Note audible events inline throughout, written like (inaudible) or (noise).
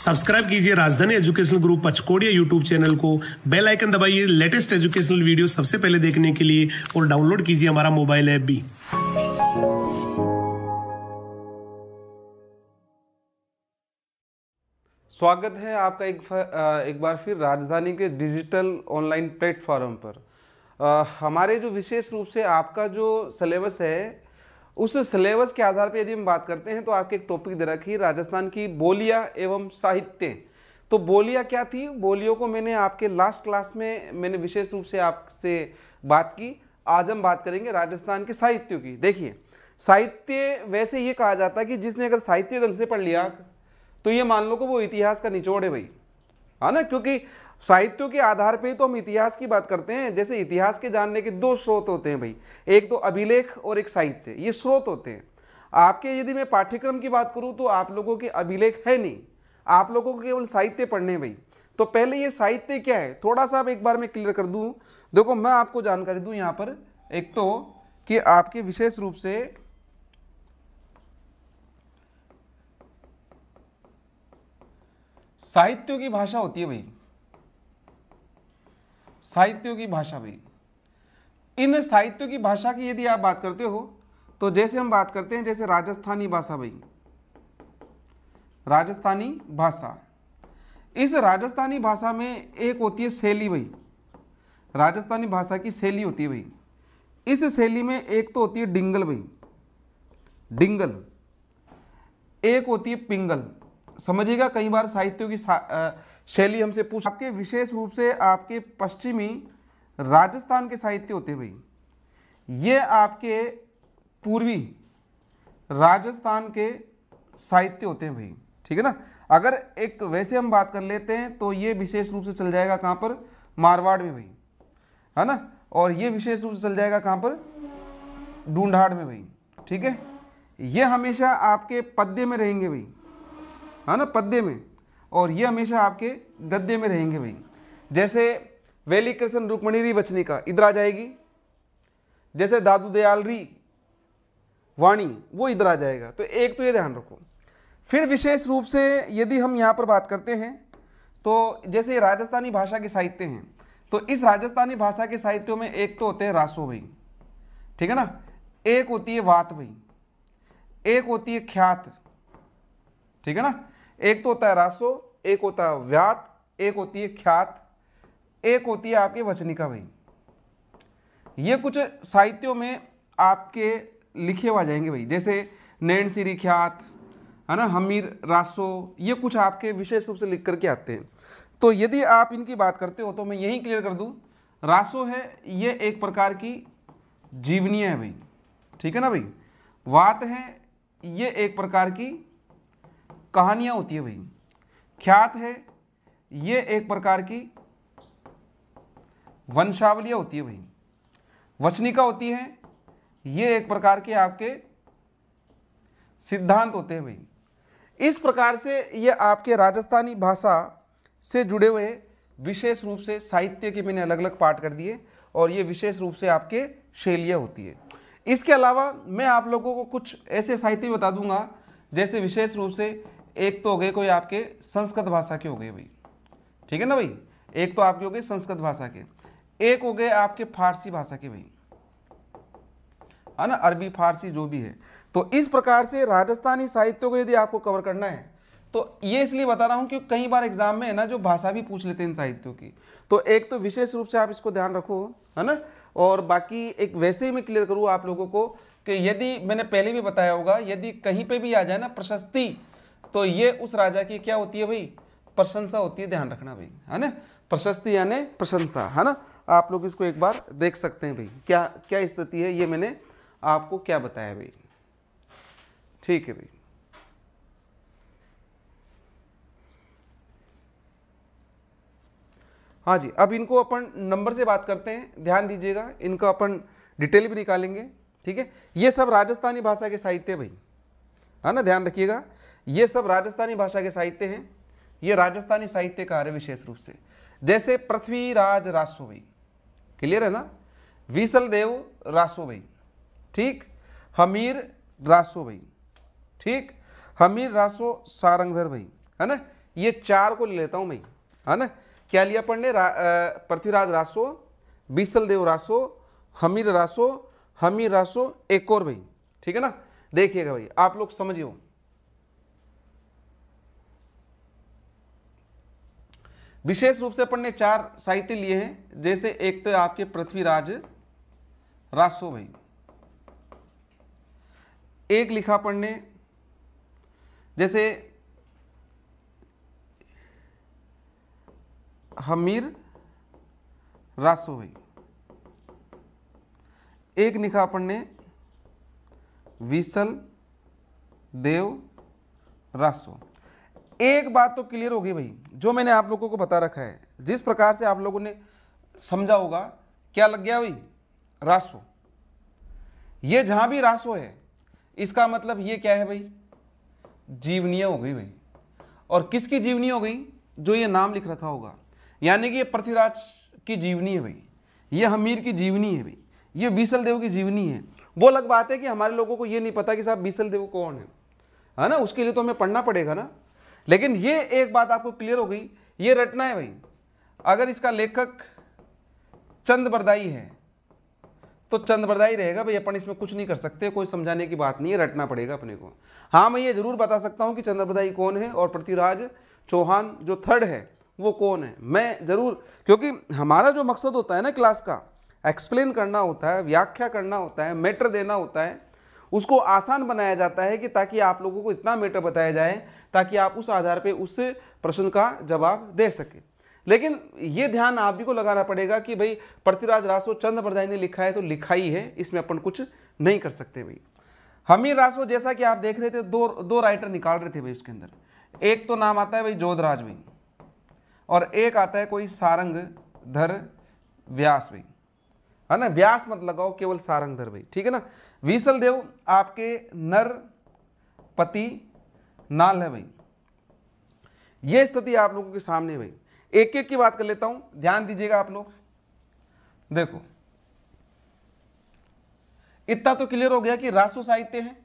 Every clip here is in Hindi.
सब्सक्राइब कीजिए Rajdhani educational group Pachkodiya YouTube channel को बेल आइकन दबाइए लेटेस्ट एजुकेशनल वीडियो सबसे पहले देखने के लिए और डाउनलोड कीजिए हमारा मोबाइल ऐप भी स्वागत है आपका एक एक बार फिर राजधानी के डिजिटल ऑनलाइन प्लेटफॉर्म पर आ, हमारे जो विशेष रूप से आपका जो सिलेबस है उस सिलेबस के आधार पर यदि हम बात करते हैं तो आपके एक टॉपिक दे रखी राजस्थान की बोलिया एवं साहित्य तो बोलिया क्या थी बोलियों को मैंने आपके लास्ट क्लास में मैंने विशेष रूप से आपसे बात की आज हम बात करेंगे राजस्थान के साहित्यों की देखिए साहित्य वैसे ये कहा जाता है कि जिसने अगर साहित्य ढंग से पढ़ लिया तो ये मान लो कि वो इतिहास का निचोड़ है भाई है हाँ ना क्योंकि साहित्यों के आधार पे ही तो हम इतिहास की बात करते हैं जैसे इतिहास के जानने के दो स्रोत होते हैं भाई एक तो अभिलेख और एक साहित्य ये स्रोत होते हैं आपके यदि मैं पाठ्यक्रम की बात करूँ तो आप लोगों के अभिलेख है नहीं आप लोगों को केवल साहित्य पढ़ने भाई तो पहले ये साहित्य क्या है थोड़ा सा एक बार मैं क्लियर कर दूँ देखो मैं आपको जानकारी दूँ यहाँ पर एक तो कि आपके विशेष रूप से साहित्यों की भाषा होती है भाई साहित्यों की भाषा भी इन साहित्यों की भाषा की यदि आप बात करते हो तो जैसे हम बात करते हैं जैसे राजस्थानी भाषा भाई राजस्थानी भाषा इस राजस्थानी भाषा में एक होती है शैली भाई राजस्थानी भाषा की शैली होती है भाई इस शैली में एक तो होती है डिंगल भाई डिंगल एक होती है पिंगल समझिएगा कई बार साहित्यों की शैली हमसे पूछ आपके विशेष रूप से आपके पश्चिमी राजस्थान के साहित्य होते भाई ये आपके पूर्वी राजस्थान के साहित्य होते हैं भाई ठीक है ना अगर एक वैसे हम बात कर लेते हैं तो ये विशेष रूप से चल जाएगा कहाँ पर मारवाड़ में भाई है ना और ये विशेष रूप से चल जाएगा कहाँ पर ढूंढाड़ में भाई ठीक है ये हमेशा आपके पद्य में रहेंगे भाई है हाँ ना पद्य में और ये हमेशा आपके गद्य में रहेंगे भाई जैसे वेली कृष्ण रुक्मणी री बचनी का इधर आ जाएगी जैसे दादू दयाल री वाणी वो इधर आ जाएगा तो एक तो ये ध्यान रखो फिर विशेष रूप से यदि हम यहाँ पर बात करते हैं तो जैसे राजस्थानी भाषा के साहित्य हैं तो इस राजस्थानी भाषा के साहित्यों में एक तो होते हैं रासो भाई ठीक है ना एक होती है वात भाई एक होती है ख्यात ठीक है ना एक तो होता है रासो एक होता है व्यात एक होती है ख्यात एक होती है आपके वचनिका भाई ये कुछ साहित्यों में आपके लिखे हुआ जाएंगे भाई जैसे नैन सीरी ख्यात है ना हमीर रासो ये कुछ आपके विशेष रूप से लिख करके आते हैं तो यदि आप इनकी बात करते हो तो मैं यही क्लियर कर दूं रासो है ये एक प्रकार की जीवनी है भाई ठीक है ना भाई वात है ये एक प्रकार की कहानियां होती है भाई ख्यात है ये एक प्रकार की वंशावलियाँ होती है भाई वचनिका होती है ये एक प्रकार के आपके सिद्धांत होते हैं भाई इस प्रकार से ये आपके राजस्थानी भाषा से जुड़े हुए विशेष रूप से साहित्य के मैंने अलग अलग पाठ कर दिए और ये विशेष रूप से आपके शैलियाँ होती है इसके अलावा मैं आप लोगों को कुछ ऐसे साहित्य बता दूंगा जैसे विशेष रूप से एक तो हो गए कोई आपके संस्कृत भाषा के हो गए भाई ठीक है ना भाई एक तो आपके हो गए संस्कृत भाषा के एक हो गए आपके फारसी भाषा के भाई है हाँ ना अरबी फारसी जो भी है तो इस प्रकार से राजस्थानी साहित्य को यदि आपको कवर करना है तो ये इसलिए बता रहा हूं कि कई बार एग्जाम में है ना जो भाषा भी पूछ लेते हैं इन साहित्यों की तो एक तो विशेष रूप से आप इसको ध्यान रखो है ना और बाकी एक वैसे ही मैं क्लियर करूँ आप लोगों को कि यदि मैंने पहले भी बताया होगा यदि कहीं पे भी आ जाए ना प्रशस्ति तो ये उस राजा की क्या होती है भाई प्रशंसा होती है ध्यान रखना भाई है ना प्रशस्ति यानी प्रशंसा है ना आप लोग इसको एक बार देख सकते हैं भाई क्या क्या स्थिति है ये मैंने आपको क्या बताया भाई ठीक है भाई हाँ जी अब इनको अपन नंबर से बात करते हैं ध्यान दीजिएगा इनका अपन डिटेल भी निकालेंगे ठीक है ये सब राजस्थानी भाषा के साहित्य भाई है ना ध्यान रखिएगा ये सब राजस्थानी भाषा के साहित्य हैं ये राजस्थानी साहित्य है विशेष रूप से जैसे पृथ्वीराज रासो भाई क्लियर है ना विसलदेव रासो भाई ठीक हमीर रासो भाई ठीक हमीर रासो सारंगधर भाई है ना ये चार को ले लेता हूँ मैं है ना क्या लिया पढ़ने रा, पृथ्वीराज रासो देव रासो हमीर रासो हमीर रासो एक और भाई ठीक है ना देखिएगा भाई आप लोग समझिए विशेष रूप से अपन ने चार साहित्य लिए हैं जैसे एक तो आपके पृथ्वीराज रासो भाई एक लिखा अपन ने जैसे हमीर रासो भाई एक लिखा अपन ने विसल देव रासो एक बात तो क्लियर होगी भाई जो मैंने आप लोगों को बता रखा है जिस प्रकार से आप लोगों ने समझा होगा क्या लग गया भाई राशो ये जहां भी राशो है इसका मतलब ये क्या है भाई जीवनीय हो गई भाई और किसकी जीवनी हो गई जो ये नाम लिख रखा होगा यानी कि ये पृथ्वीराज की जीवनी है भाई ये हमीर की जीवनी है भाई ये बीसल देव की जीवनी है वो अलग बात है कि हमारे लोगों को ये नहीं पता कि साहब बीसल देव कौन है है ना उसके लिए तो हमें पढ़ना पड़ेगा ना लेकिन ये एक बात आपको क्लियर हो गई ये रटना है भाई अगर इसका लेखक चंद बरदाई है तो चंद बरदाई रहेगा भाई अपन इसमें कुछ नहीं कर सकते कोई समझाने की बात नहीं है रटना पड़ेगा अपने को हाँ मैं ये जरूर बता सकता हूँ कि चंद्र बरदाई कौन है और पृथ्वीराज चौहान जो थर्ड है वो कौन है मैं ज़रूर क्योंकि हमारा जो मकसद होता है ना क्लास का एक्सप्लेन करना होता है व्याख्या करना होता है मैटर देना होता है उसको आसान बनाया जाता है कि ताकि आप लोगों को इतना मैटर बताया जाए ताकि आप उस आधार पर उस प्रश्न का जवाब दे सकें लेकिन ये ध्यान आप भी को लगाना पड़ेगा कि भाई पृथ्वीराज रासो प्रदाय ने लिखा है तो लिखा ही है इसमें अपन कुछ नहीं कर सकते भाई हमीर रासो जैसा कि आप देख रहे थे दो दो राइटर निकाल रहे थे भाई उसके अंदर एक तो नाम आता है भाई जोधराज भाई और एक आता है कोई सारंग धर व्यास भाई है ना व्यास मत लगाओ केवल सारंग धर भाई ठीक है ना विशल देव आपके नर पति नाल है भाई ये स्थिति आप लोगों के सामने भाई एक एक की बात कर लेता हूं ध्यान दीजिएगा आप लोग देखो इतना तो क्लियर हो गया कि रासो साहित्य है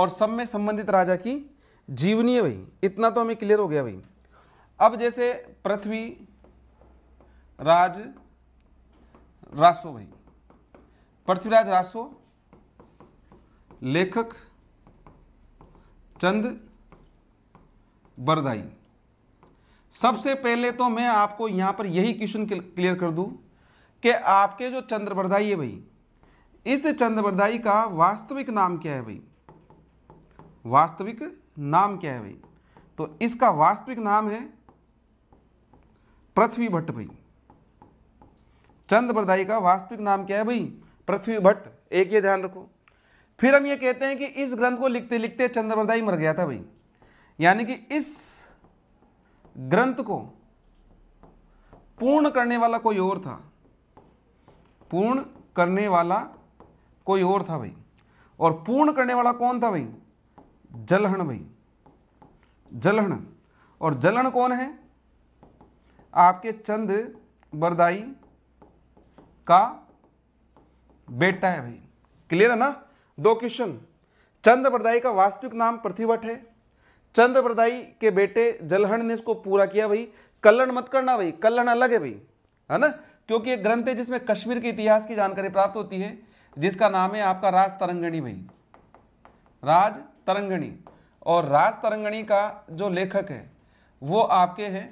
और सब में संबंधित राजा की जीवनी है भाई इतना तो हमें क्लियर हो गया भाई अब जैसे पृथ्वी राज रासो भाई पृथ्वीराज रासो लेखक चंद बरदाई सबसे पहले तो मैं आपको यहां पर यही क्वेश्चन क्लियर कर दूं कि आपके जो चंद्र बरदाई है भाई इस चंद्र बरदाई का वास्तविक नाम क्या है भाई वास्तविक नाम क्या है भाई तो इसका वास्तविक नाम है पृथ्वी भट्ट भाई चंद्र बरदाई का वास्तविक नाम क्या है भाई पृथ्वी भट्ट एक ये ध्यान रखो फिर हम ये कहते हैं कि इस ग्रंथ को लिखते लिखते चंद्रप्रदाई मर गया था भाई यानी कि इस ग्रंथ को पूर्ण करने वाला कोई और था पूर्ण करने वाला कोई और था भाई और पूर्ण करने वाला कौन था भाई जलहण भाई जलहण और जलहण कौन है आपके चंद बरदाई का बेटा है भाई क्लियर है ना दो क्वेश्चन चंद्रप्रदाई का वास्तविक नाम पृथ्वीवट है चंद्र के बेटे जलहण ने इसको पूरा किया भाई कल्लण मत करना भाई कल्लण अलग है भाई है ना क्योंकि एक ग्रंथ है जिसमें कश्मीर के इतिहास की जानकारी प्राप्त होती है जिसका नाम है आपका राज तरंगणी भाई राज तरंगणी और राज तरंगणी का जो लेखक है वो आपके हैं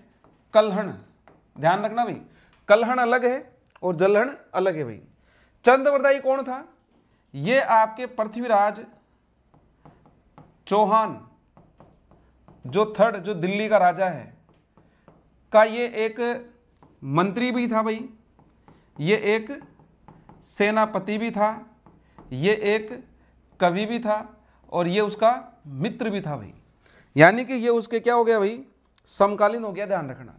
कल्हण ध्यान रखना भाई कल्हण अलग है और जलहण अलग है भाई चंद्रप्रदाई कौन था ये आपके पृथ्वीराज चौहान जो थर्ड जो दिल्ली का राजा है का ये एक मंत्री भी था भाई ये एक सेनापति भी था ये एक कवि भी था और ये उसका मित्र भी था भाई यानी कि ये उसके क्या हो गया भाई समकालीन हो गया ध्यान रखना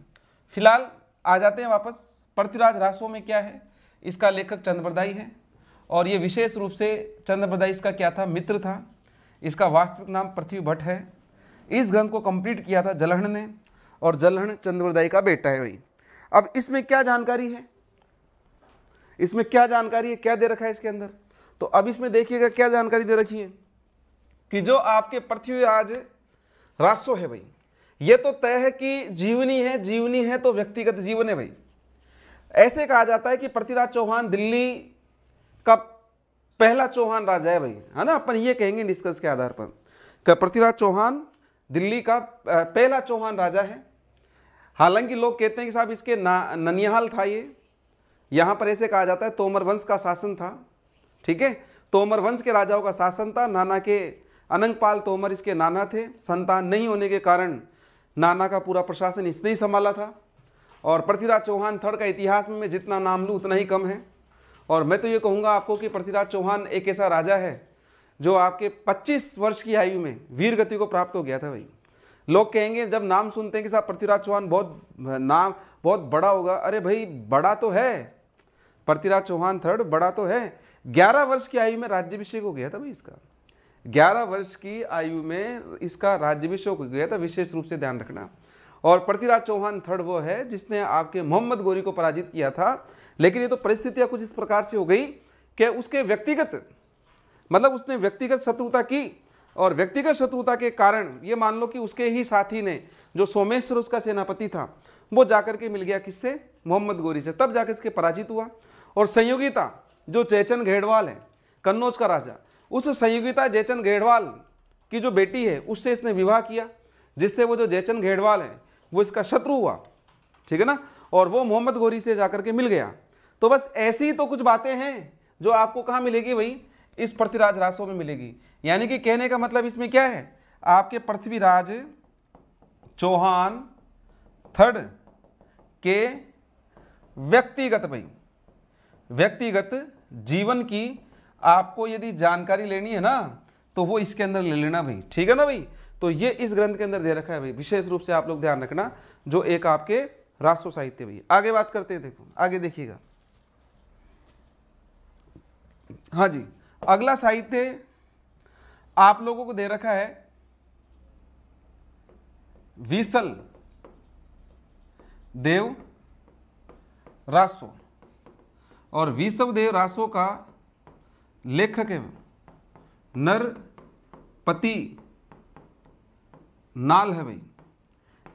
फिलहाल आ जाते हैं वापस पृथ्वीराज रासो में क्या है इसका लेखक चंद्रदाई है और ये विशेष रूप से चंद्रप्रदाय इसका क्या था मित्र था इसका वास्तविक नाम पृथ्वी भट्ट है इस ग्रंथ को कंप्लीट किया था जलहण ने और जलहण चंद्रप्रदाय का बेटा है वही अब इसमें क्या जानकारी है इसमें क्या जानकारी है क्या दे रखा है इसके अंदर तो अब इसमें देखिएगा क्या जानकारी दे रखी है कि जो आपके पृथ्वी आज रासो है भाई ये तो तय है कि जीवनी है जीवनी है तो व्यक्तिगत जीवन है भाई ऐसे कहा जाता है कि पृथ्वीराज चौहान दिल्ली का पहला चौहान राजा है भाई है ना अपन ये कहेंगे निष्कर्ष के आधार पर पृथ्वीराज चौहान दिल्ली का पहला चौहान राजा है हालांकि लोग कहते हैं कि साहब इसके ना ननिहाल था ये यहाँ पर ऐसे कहा जाता है तोमर वंश का शासन था ठीक है तोमर वंश के राजाओं का शासन था नाना के अनंगपाल तोमर इसके नाना थे संतान नहीं होने के कारण नाना का पूरा प्रशासन इसने ही संभाला था और पृथ्वीराज चौहान थर्ड का इतिहास में जितना नाम लूँ उतना ही कम है और मैं तो ये कहूँगा आपको कि पृथ्वीराज चौहान एक ऐसा राजा है जो आपके 25 वर्ष की आयु में वीर गति को प्राप्त हो गया था भाई लोग कहेंगे जब नाम सुनते हैं कि साहब पृथ्वीराज चौहान बहुत नाम बहुत बड़ा होगा अरे भाई बड़ा तो है पृथ्वीराज चौहान थर्ड बड़ा तो है ग्यारह वर्ष की आयु में राज्यभिषेक हो गया था भाई इसका ग्यारह वर्ष की आयु में इसका राज्यभिषेक हो गया था विशेष रूप से ध्यान रखना और पृथ्वीराज चौहान थर्ड वो है जिसने आपके मोहम्मद गोरी को पराजित किया था लेकिन ये तो परिस्थितियाँ कुछ इस प्रकार से हो गई कि उसके व्यक्तिगत मतलब उसने व्यक्तिगत शत्रुता की और व्यक्तिगत शत्रुता के कारण ये मान लो कि उसके ही साथी ने जो सोमेश्वर उसका सेनापति था वो जाकर के मिल गया किससे मोहम्मद गोरी से तब जाकर इसके पराजित हुआ और संयोगिता जो चेचन घेड़वाल है कन्नौज का राजा उस संयोगिता जयचंद घेड़वाल की जो बेटी है उससे इसने विवाह किया जिससे वो जो जयचंद घेड़वाल है वो इसका शत्रु हुआ ठीक है ना और वो मोहम्मद गोरी से जाकर के मिल गया तो बस ऐसी तो कुछ बातें हैं जो आपको कहाँ मिलेगी वही इस पृथ्वीराज रासों में मिलेगी यानी कि कहने का मतलब इसमें क्या है आपके पृथ्वीराज चौहान थर्ड के व्यक्तिगत भाई व्यक्तिगत जीवन की आपको यदि जानकारी लेनी है ना तो वो इसके अंदर ले लेना भाई ठीक है ना भाई तो ये इस ग्रंथ के अंदर दे रखा है भाई विशेष रूप से आप लोग ध्यान रखना जो एक आपके राष्ट्र साहित्य भाई आगे बात करते हैं देखो आगे देखिएगा हाँ जी अगला साहित्य आप लोगों को दे रखा है विसल देव रासो और देव रासो का लेखक है नरपति नाल है भाई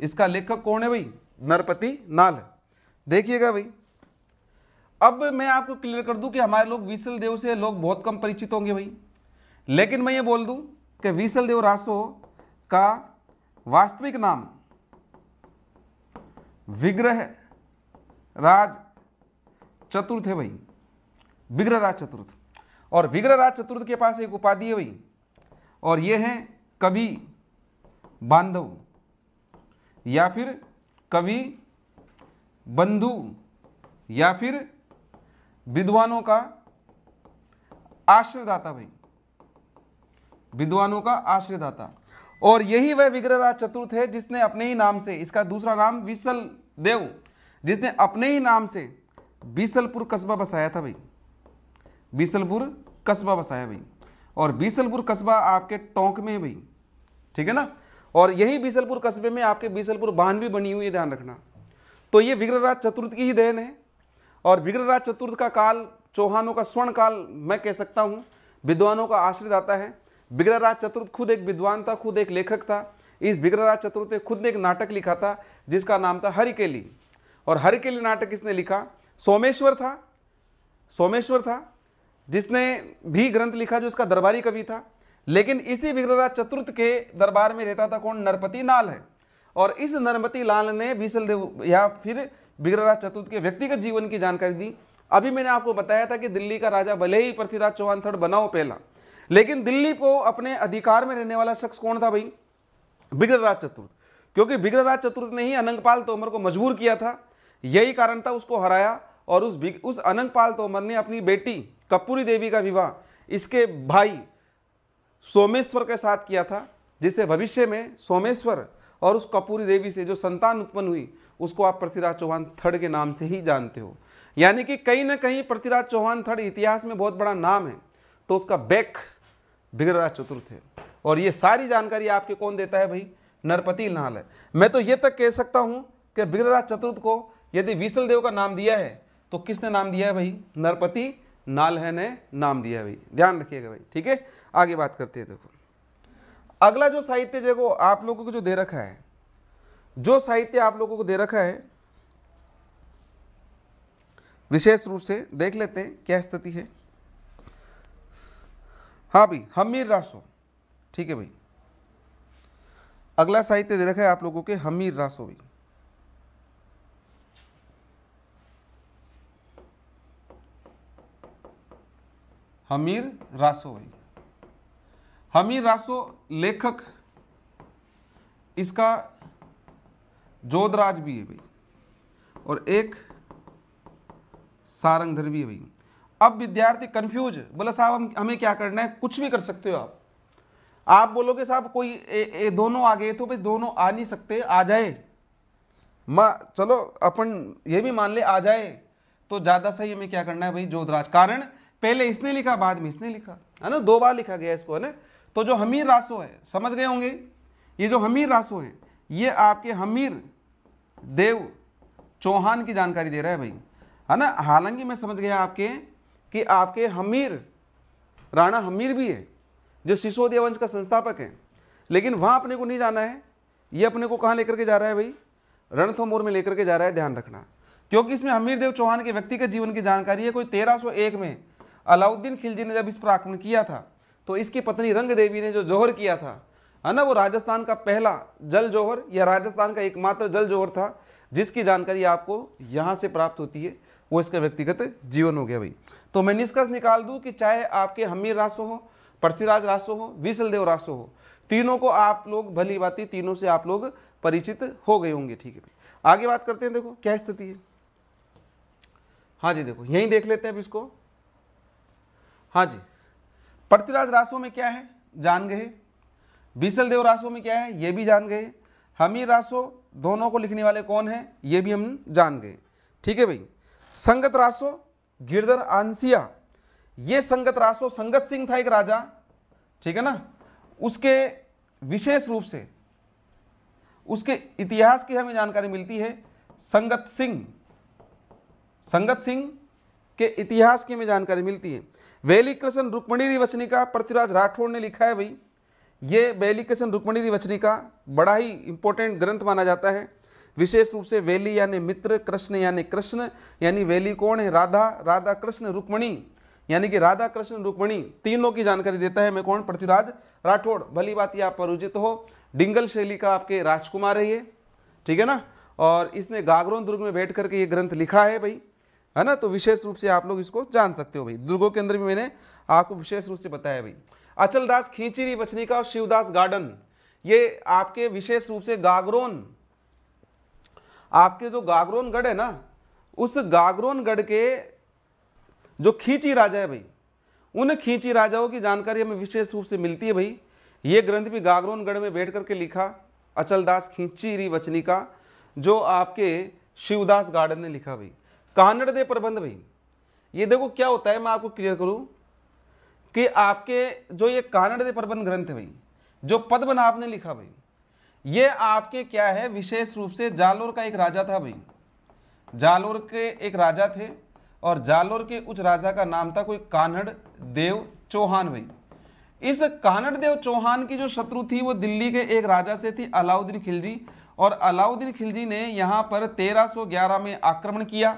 इसका लेखक कौन है भाई नरपति नाल है देखिएगा भाई अब मैं आपको क्लियर कर दूं कि हमारे लोग विसल देव से लोग बहुत कम परिचित होंगे भाई लेकिन मैं ये बोल दूं कि विसल देव रासो का वास्तविक नाम विग्रह राज चतुर्थ है भाई विग्रह राज चतुर्थ और विग्रह राज चतुर्थ के पास एक उपाधि है भाई और ये है कभी बांधव या फिर कवि बंधु या फिर विद्वानों का आश्रयदाता भाई विद्वानों का आश्रयदाता और यही वह विग्रहराज चतुर्थ है जिसने अपने ही नाम से इसका दूसरा नाम विसल देव जिसने अपने ही नाम से बीसलपुर कस्बा बसाया था भाई बीसलपुर कस्बा बसाया भाई और बीसलपुर कस्बा आपके टोंक में भाई ठीक है ना और यही बीसलपुर कस्बे में आपके बीसलपुर बांध भी बनी हुई है ध्यान रखना तो ये विग्रहराज चतुर्थ की ही देन है और विग्रहराज चतुर्थ का काल चौहानों का स्वर्ण काल मैं कह सकता हूँ विद्वानों का आश्रित आता है विग्रहराज चतुर्थ खुद एक विद्वान था खुद एक लेखक था इस विग्रहराज चतुर्थ ने खुद ने एक नाटक लिखा था जिसका नाम था हरिकेली और हरिकेली नाटक इसने लिखा सोमेश्वर था सोमेश्वर था जिसने भी ग्रंथ लिखा जो इसका दरबारी कवि था लेकिन इसी विग्रहराज चतुर्थ के दरबार में रहता था कौन नरपति लाल है और इस नरपति लाल ने भीषल या फिर विग्रहराज चतुर्थ के व्यक्तिगत जीवन की जानकारी दी अभी मैंने आपको बताया था कि दिल्ली का राजा भले ही पृथ्वीराज चौहान थर्ड बनाओ पहला लेकिन दिल्ली को अपने अधिकार में रहने वाला शख्स कौन था भाई विग्रहराज चतुर्थ क्योंकि विग्रहराज चतुर्थ ने ही अनंगपाल तोमर को मजबूर किया था यही कारण था उसको हराया और उस उस अनंगपाल तोमर ने अपनी बेटी कपूरी देवी का विवाह इसके भाई सोमेश्वर के साथ किया था जिसे भविष्य में सोमेश्वर और उस कपूरी देवी से जो संतान उत्पन्न हुई उसको आप पृथ्वीराज चौहान थर्ड के नाम से ही जानते हो यानी कि कहीं ना कहीं पृथ्वीराज चौहान थर्ड इतिहास में बहुत बड़ा नाम है तो उसका बैक भिगराज चतुर्थ है और ये सारी जानकारी आपके कौन देता है भाई नरपति नाल है मैं तो ये तक कह सकता हूँ कि भिगराज चतुर्थ को यदि विसल देव का नाम दिया है तो किसने नाम दिया है भाई नरपति है ने नाम दिया है भाई ध्यान रखिएगा भाई ठीक है आगे बात करते हैं देखो अगला जो साहित्य देखो आप लोगों को जो दे रखा है जो साहित्य आप लोगों को दे रखा है विशेष रूप से देख लेते हैं क्या स्थिति है हाँ भाई हमीर रासो ठीक है भाई अगला साहित्य दे रखा है आप लोगों के हमीर रासो भाई हमीर रासो भाई हमीर रासो लेखक इसका जोधराज भी है भाई और एक सारंगधर भी है भाई अब विद्यार्थी कंफ्यूज बोला साहब हम हमें क्या करना है कुछ भी कर सकते हो आप आप बोलोगे साहब कोई ए, ए, दोनों आ गए तो भाई दोनों आ नहीं सकते आ जाए माँ चलो अपन ये भी मान ले आ जाए तो ज़्यादा सही हमें क्या करना है भाई जोधराज कारण पहले इसने लिखा बाद में इसने लिखा है ना दो बार लिखा गया इसको है ना तो जो हमीर रासो है समझ गए होंगे ये जो हमीर रासो है ये आपके हमीर देव चौहान की जानकारी दे रहा है भाई है ना हालांकि मैं समझ गया आपके कि आपके हमीर राणा हमीर भी है जो सिसोदिया वंश का संस्थापक है लेकिन वहाँ अपने को नहीं जाना है ये अपने को कहाँ लेकर के जा रहा है भाई रणथोमोर में लेकर के जा रहा है ध्यान रखना क्योंकि इसमें हमीर देव चौहान के व्यक्तिगत जीवन की जानकारी है कोई 1301 में अलाउद्दीन खिलजी ने जब इस पर आक्रमण किया था तो इसकी पत्नी रंग देवी ने जो जौहर किया था है ना वो राजस्थान का पहला जल जौहर या राजस्थान का एकमात्र जल जौहर था जिसकी जानकारी आपको यहाँ से प्राप्त होती है वो इसका व्यक्तिगत जीवन हो गया भाई तो मैं निष्कर्ष निकाल दूँ कि चाहे आपके हमीर रासो हो पृथ्वीराज रासो हो विसलदेव रासो हो तीनों को आप लोग भली बाती तीनों से आप लोग परिचित हो गए होंगे ठीक है आगे बात करते हैं देखो क्या स्थिति है हाँ जी देखो यहीं देख लेते हैं अब इसको हाँ जी पृथ्वीराज रासो में क्या है जान गए बीसल देव रासो में क्या है ये भी जान गए हमीर रासो दोनों को लिखने वाले कौन हैं ये भी हम जान गए ठीक है भाई संगत रासो गिरधर आंसिया ये संगत रासो संगत सिंह था एक राजा ठीक है ना उसके विशेष रूप से उसके इतिहास की हमें जानकारी मिलती है संगत सिंह संगत सिंह के इतिहास की हमें जानकारी मिलती है वेली कृष्ण रुक्मणी रिवचनी का पृथ्वीराज राठौड़ ने लिखा है भाई ये वेली कृष्ण रुक्मणी रिवचनी का बड़ा ही इंपॉर्टेंट ग्रंथ माना जाता है विशेष रूप से वेली यानी मित्र कृष्ण यानी कृष्ण यानी वेली कौन है राधा राधा कृष्ण रुक्मणी यानी कि राधा कृष्ण रुक्मणी तीनों की जानकारी देता है मैं कौन पृथ्वीराज राठौड़ भली बात यह आप परिचित हो डिंगल शैली का आपके राजकुमार है ये ठीक है ना और इसने गागरोन दुर्ग में बैठ करके ये ग्रंथ लिखा है भाई है ना तो विशेष रूप से आप लोग इसको जान सकते हो भाई दुर्गो के अंदर भी मैंने आपको विशेष रूप से बताया भाई अचलदास दास खींचीरी का और शिवदास गार्डन ये आपके विशेष रूप से गागरोन आपके जो गागरोन गढ़ है ना उस गागरोन गढ़ के जो खींची राजा है भाई उन खींची राजाओं की जानकारी हमें विशेष रूप से मिलती है भाई ये ग्रंथ भी गागरोनगढ़ में बैठ करके लिखा अचलदास खींची री वचनी का जो आपके शिवदास गार्डन ने लिखा भाई कानड़ दे प्रबंध भाई ये देखो क्या होता है मैं आपको क्लियर करूँ कि आपके जो ये कानड़ दे प्रबंध ग्रंथ है भाई जो पद बना आपने लिखा भाई ये आपके क्या है विशेष रूप से जालोर का एक राजा था भाई जालोर के एक राजा थे और जालोर के उच्च राजा का नाम था कोई कानड़ देव चौहान भाई इस कानड़ देव चौहान की जो शत्रु थी वो दिल्ली के एक राजा से थी अलाउद्दीन खिलजी और अलाउद्दीन खिलजी ने यहाँ पर 1311 में आक्रमण किया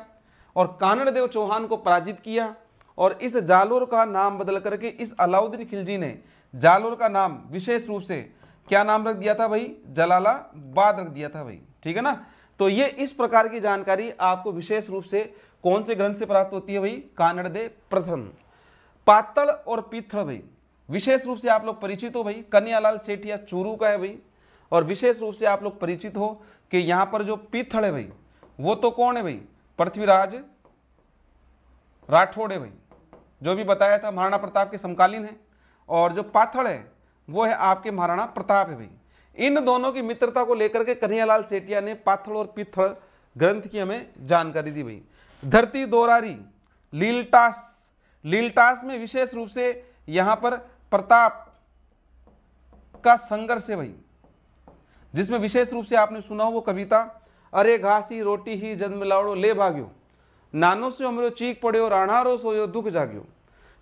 और देव चौहान को पराजित किया और इस जालोर का नाम बदल करके इस अलाउद्दीन खिलजी ने जालोर का नाम विशेष रूप से क्या नाम रख दिया था भाई जलालाबाद रख दिया था भाई ठीक है ना तो ये इस प्रकार की जानकारी आपको विशेष रूप से कौन से ग्रंथ से प्राप्त होती है भाई कानड़दे प्रथम पातल और पीथल भाई विशेष रूप से आप लोग परिचित हो भाई कन्यालाल सेठ या चूरू का है भाई और विशेष रूप से आप लोग परिचित हो कि यहाँ पर जो पीथड़ है भाई वो तो कौन है भाई पृथ्वीराज राठौड़ है भाई जो भी बताया था महाराणा प्रताप के समकालीन है और जो पाथड़ है वो है आपके महाराणा प्रताप है भाई इन दोनों की मित्रता को लेकर के कन्हैयालाल सेठिया ने पाथड़ और पिथड़ ग्रंथ की हमें जानकारी दी भाई धरती दोरारी लीलटास लीलटास में विशेष रूप से यहां पर प्रताप का संघर्ष है भाई जिसमें विशेष रूप से आपने सुना हो वो कविता अरे घासी रोटी ही जन्म લાવડો ले भाग्यो नानो से हमरो चीख पड़ो राणारो सोयो दुख जाग्यो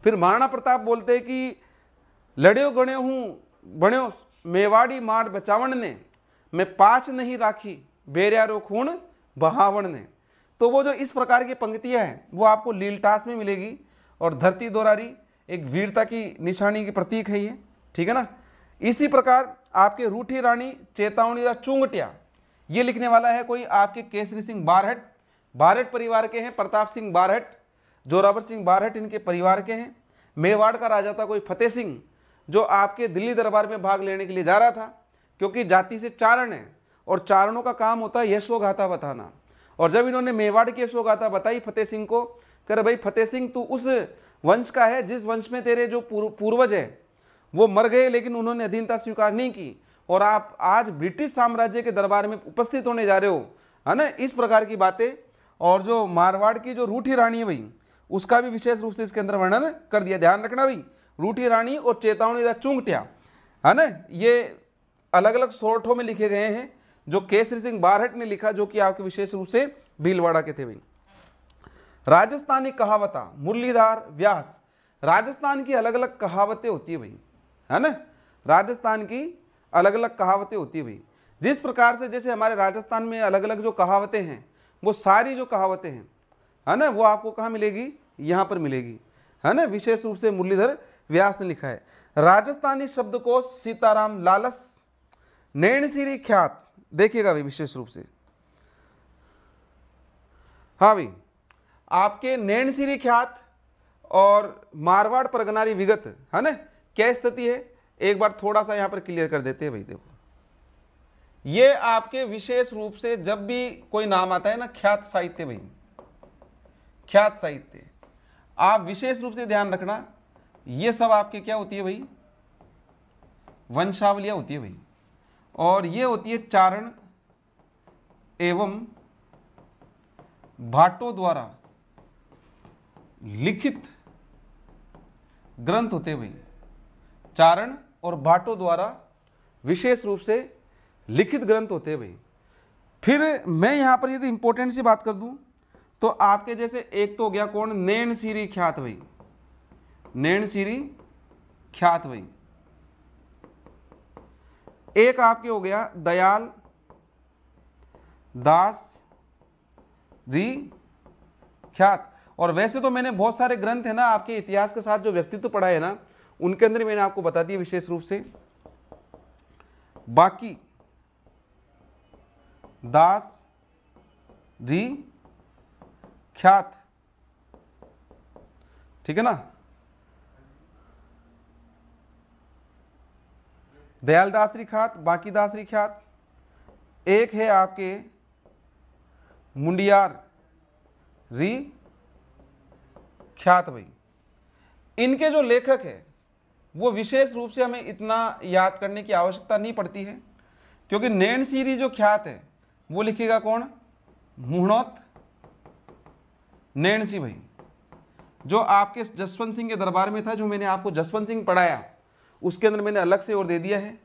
फिर महाराणा प्रताप बोलते कि लड़ियो गण्यो हूँ बण्यो मेवाड़ी मार बचावण ने मैं पाच नहीं राखी बेरियारो खून बहावण ने तो वो जो इस प्रकार की पंक्तियाँ हैं वो आपको लीलटास में मिलेगी और धरती दोरारी एक वीरता की निशानी की प्रतीक है ये ठीक है ना इसी प्रकार आपके रूठी रानी चेतावनी रा चूंगटिया ये लिखने वाला है कोई आपके केसरी सिंह बारहट बारहट परिवार के हैं प्रताप सिंह बारहट जोरावर सिंह बारहट इनके परिवार के हैं मेवाड़ का राजा था कोई फतेह सिंह जो आपके दिल्ली दरबार में भाग लेने के लिए जा रहा था क्योंकि जाति से चारण है और चारणों का काम होता है यशोगाथा बताना और जब इन्होंने मेवाड़ की यशोगाथा बताई फतेह सिंह को कर भाई फतेह सिंह तू उस वंश का है जिस वंश में तेरे जो पूर्वज है वो मर गए लेकिन उन्होंने अधीनता स्वीकार नहीं की और आप आज ब्रिटिश साम्राज्य के दरबार में उपस्थित होने जा रहे हो है ना इस प्रकार की बातें और जो मारवाड़ की जो रूठी रानी है भाई उसका भी विशेष रूप से इसके अंदर वर्णन कर दिया ध्यान रखना भाई रूठी रानी और चेतावनी रा है ना ये अलग अलग सोर्ठों में लिखे गए हैं जो केसरी सिंह बारहट ने लिखा जो कि आपके विशेष रूप से भीलवाड़ा के थे भाई राजस्थानी कहावता मुरलीधार व्यास राजस्थान की अलग अलग कहावतें होती है भाई है ना राजस्थान की अलग अलग कहावतें होती हुई जिस प्रकार से जैसे हमारे राजस्थान में अलग अलग जो कहावतें हैं वो सारी जो कहावतें हैं है ना वो आपको कहाँ मिलेगी यहाँ पर मिलेगी है ना विशेष रूप से मुरलीधर व्यास ने लिखा है राजस्थानी शब्द को सीताराम लालस नैणसिरी ख्यात देखिएगा भाई विशेष रूप से हाँ भाई आपके नैणसिरी ख्यात और मारवाड़ परगनारी विगत है ना क्या स्थिति है एक बार थोड़ा सा यहां पर क्लियर कर देते हैं भाई देखो ये आपके विशेष रूप से जब भी कोई नाम आता है ना ख्यात साहित्य भाई ख्यात साहित्य आप विशेष रूप से ध्यान रखना ये सब आपके क्या होती है भाई वंशावलियां होती है भाई और ये होती है चारण एवं भाटो द्वारा लिखित ग्रंथ होते भाई चारण और भाटों द्वारा विशेष रूप से लिखित ग्रंथ होते हैं भाई फिर मैं यहाँ पर यदि इम्पोर्टेंट सी बात कर दूँ तो आपके जैसे एक तो हो गया कौन नैन सीरी ख्यात भाई नैन सीरी ख्यात भाई एक आपके हो गया दयाल दास जी ख्यात और वैसे तो मैंने बहुत सारे ग्रंथ है ना आपके इतिहास के साथ जो व्यक्तित्व पढ़ा है ना उनके अंदर मैंने आपको बता दिया विशेष रूप से बाकी दास री ख्यात ठीक है ना दयाल दास रिख्यात बाकी दास रिख्यात एक है आपके मुंडियार री ख्यात भाई इनके जो लेखक है वो विशेष रूप से हमें इतना याद करने की आवश्यकता नहीं पड़ती है क्योंकि नैन सीरी जो ख्यात है वो लिखेगा कौन मुहणोत नैन सी भाई जो आपके जसवंत सिंह के दरबार में था जो मैंने आपको जसवंत सिंह पढ़ाया उसके अंदर मैंने अलग से और दे दिया है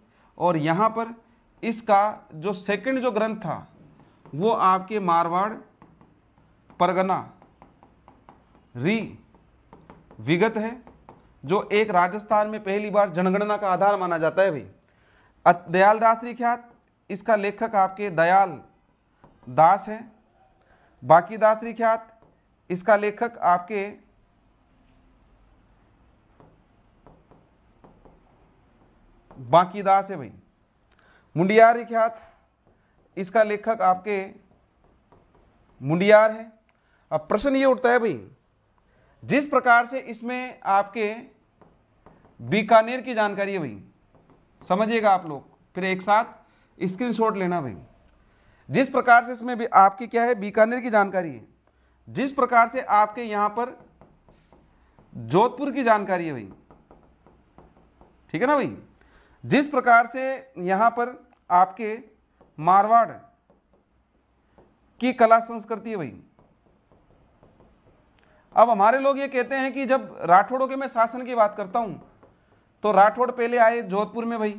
और यहाँ पर इसका जो सेकंड जो ग्रंथ था वो आपके मारवाड़ परगना री विगत है जो एक राजस्थान में पहली बार जनगणना का आधार माना जाता है भाई दयाल दास रिख्यात इसका लेखक आपके दयाल दास है बाकी दास रिख्यात इसका लेखक आपके बाकी दास है भाई मुंडियार रिख्यात इसका लेखक आपके मुंडियार है अब प्रश्न ये उठता है भाई जिस प्रकार से इसमें आपके बीकानेर की जानकारी है भाई समझिएगा आप लोग फिर एक साथ स्क्रीनशॉट लेना भाई जिस प्रकार से इसमें भी आपकी क्या है बीकानेर की जानकारी है जिस प्रकार से आपके यहां पर जोधपुर की जानकारी है भाई ठीक है ना भाई जिस प्रकार से यहां पर आपके मारवाड़ की कला संस्कृति है भाई अब हमारे लोग ये कहते हैं कि जब राठौड़ों के मैं शासन की बात करता हूं तो राठौड़ पहले आए जोधपुर में भाई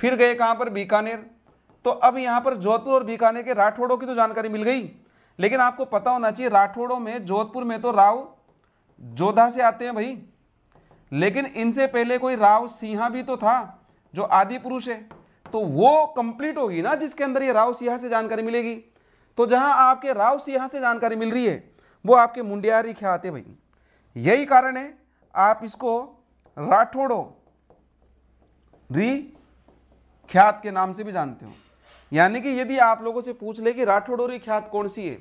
फिर गए कहाँ पर बीकानेर तो अब यहाँ पर जोधपुर और बीकानेर के राठौड़ों की तो जानकारी मिल गई लेकिन आपको पता होना चाहिए राठौड़ों में जोधपुर में तो राव जोधा से आते हैं भाई लेकिन इनसे पहले कोई राव सिंहा भी तो था जो आदि पुरुष है तो वो कंप्लीट होगी ना जिसके अंदर ये राव सिंहा से जानकारी मिलेगी तो जहां आपके राव सिंहा से जानकारी मिल रही है वो आपके मुंडियारी आते भाई यही कारण है आप इसको राठौड़ो री ख्यात के नाम से भी जानते हो यानी कि यदि आप लोगों से पूछ ले कि राठौड़ो री ख्यात कौन सी है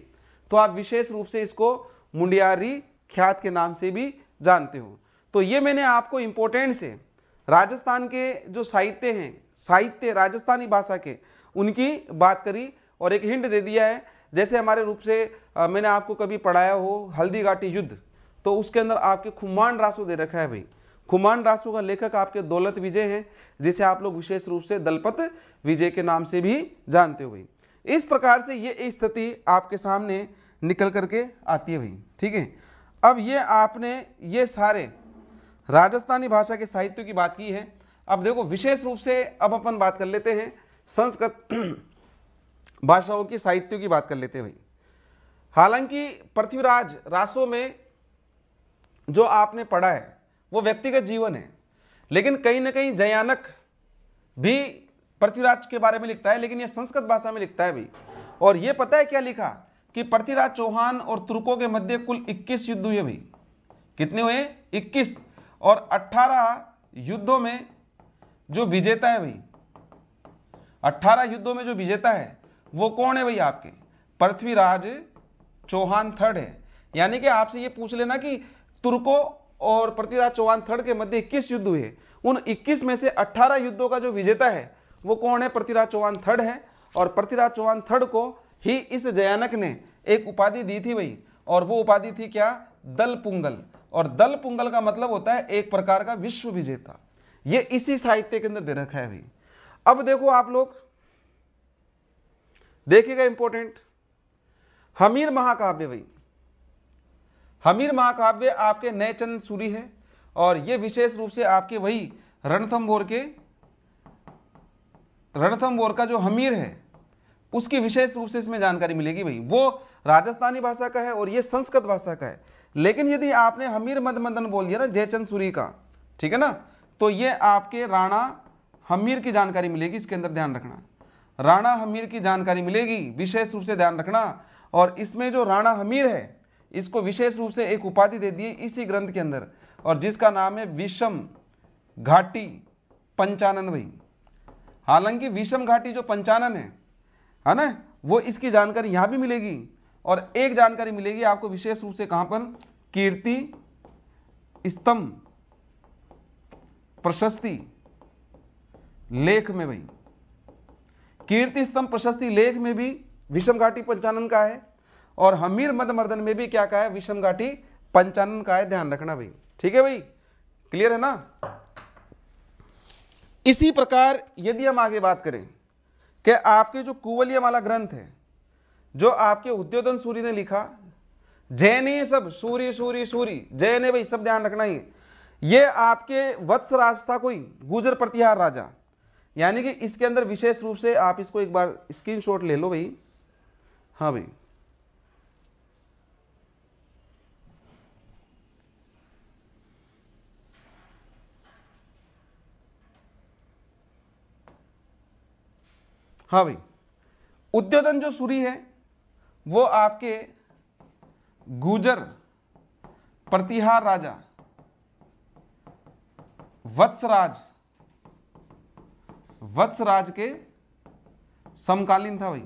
तो आप विशेष रूप से इसको मुंडियारी ख्यात के नाम से भी जानते हो तो ये मैंने आपको इम्पोर्टेंट से राजस्थान के जो साहित्य हैं साहित्य राजस्थानी भाषा के उनकी बात करी और एक हिंट दे दिया है जैसे हमारे रूप से मैंने आपको कभी पढ़ाया हो हल्दी घाटी युद्ध तो उसके अंदर आपके खुम्मान रासो दे रखा है भाई कुमान रासू का लेखक आपके दौलत विजय हैं जिसे आप लोग विशेष रूप से दलपत विजय के नाम से भी जानते हो इस प्रकार से ये स्थिति आपके सामने निकल करके आती है भाई ठीक है अब ये आपने ये सारे राजस्थानी भाषा के साहित्य की बात की है अब देखो विशेष रूप से अब अपन बात कर लेते हैं संस्कृत (clears throat) भाषाओं की साहित्य की बात कर लेते हैं भाई हालांकि पृथ्वीराज रासो में जो आपने पढ़ा है वो व्यक्तिगत जीवन है लेकिन कहीं ना कहीं जयानक भी पृथ्वीराज के बारे में लिखता है लेकिन ये संस्कृत भाषा में लिखता है भाई और ये पता है क्या लिखा कि पृथ्वीराज चौहान और तुर्कों के मध्य कुल 21 युद्ध हुए भाई कितने हुए 21 और 18 युद्धों में जो विजेता है भाई 18 युद्धों में जो विजेता है वो कौन है भाई आपके पृथ्वीराज चौहान थर्ड है यानी कि आपसे ये पूछ लेना कि तुर्कों और पृथ्वीराज चौहान थर्ड के मध्य इक्कीस युद्ध हुए उन इक्कीस में से अट्ठारह युद्धों का जो विजेता है वो कौन है पृथ्वीराज चौहान थर्ड है और पृथ्वीराज चौहान थर्ड को ही इस जयानक ने एक उपाधि दी थी भाई और वो उपाधि थी क्या दल पुंगल और दल पुंगल का मतलब होता है एक प्रकार का विश्व विजेता ये इसी साहित्य के अंदर दे रखा है भाई अब देखो आप लोग देखिएगा इंपॉर्टेंट हमीर महाकाव्य भाई हमीर महाकाव्य आपके नए चंद सूरी है और ये विशेष रूप से आपके वही रणथम्बोर के रणथम्बोर का जो हमीर है उसकी विशेष रूप से इसमें जानकारी मिलेगी भाई वो राजस्थानी भाषा का है और ये संस्कृत भाषा का है लेकिन यदि आपने हमीर मद मदन बोल दिया ना जयचंद सूरी का ठीक है ना तो ये आपके राणा हमीर की जानकारी मिलेगी इसके अंदर ध्यान रखना राणा हमीर की जानकारी मिलेगी विशेष रूप से ध्यान रखना और इसमें जो राणा हमीर है इसको विशेष रूप से एक उपाधि दे दी है इसी ग्रंथ के अंदर और जिसका नाम है विषम घाटी पंचानन भाई हालांकि विषम घाटी जो पंचानन है है ना वो इसकी जानकारी यहां भी मिलेगी और एक जानकारी मिलेगी आपको विशेष रूप से कहां पर कीर्ति स्तंभ प्रशस्ति लेख में भाई कीर्ति स्तंभ प्रशस्ति लेख में भी विषम घाटी पंचानन का है और हमीर मद मर्दन में भी क्या का है विषम घाटी पंचानन का है ध्यान रखना भाई ठीक है भाई क्लियर है ना इसी प्रकार यदि हम आगे बात करें कि आपके जो वाला ग्रंथ है जो आपके उद्योधन सूर्य ने लिखा जय ने सब सूर्य सूर्य सूर्य जय ने भाई सब ध्यान रखना ही ये आपके वत्स राज था कोई गुजर प्रतिहार राजा यानी कि इसके अंदर विशेष रूप से आप इसको एक बार स्क्रीनशॉट ले लो भाई हाँ भाई हाँ भाई उद्योधन जो सूरी है वो आपके गुजर प्रतिहार राजा वत्सराज वत्सराज के समकालीन था भाई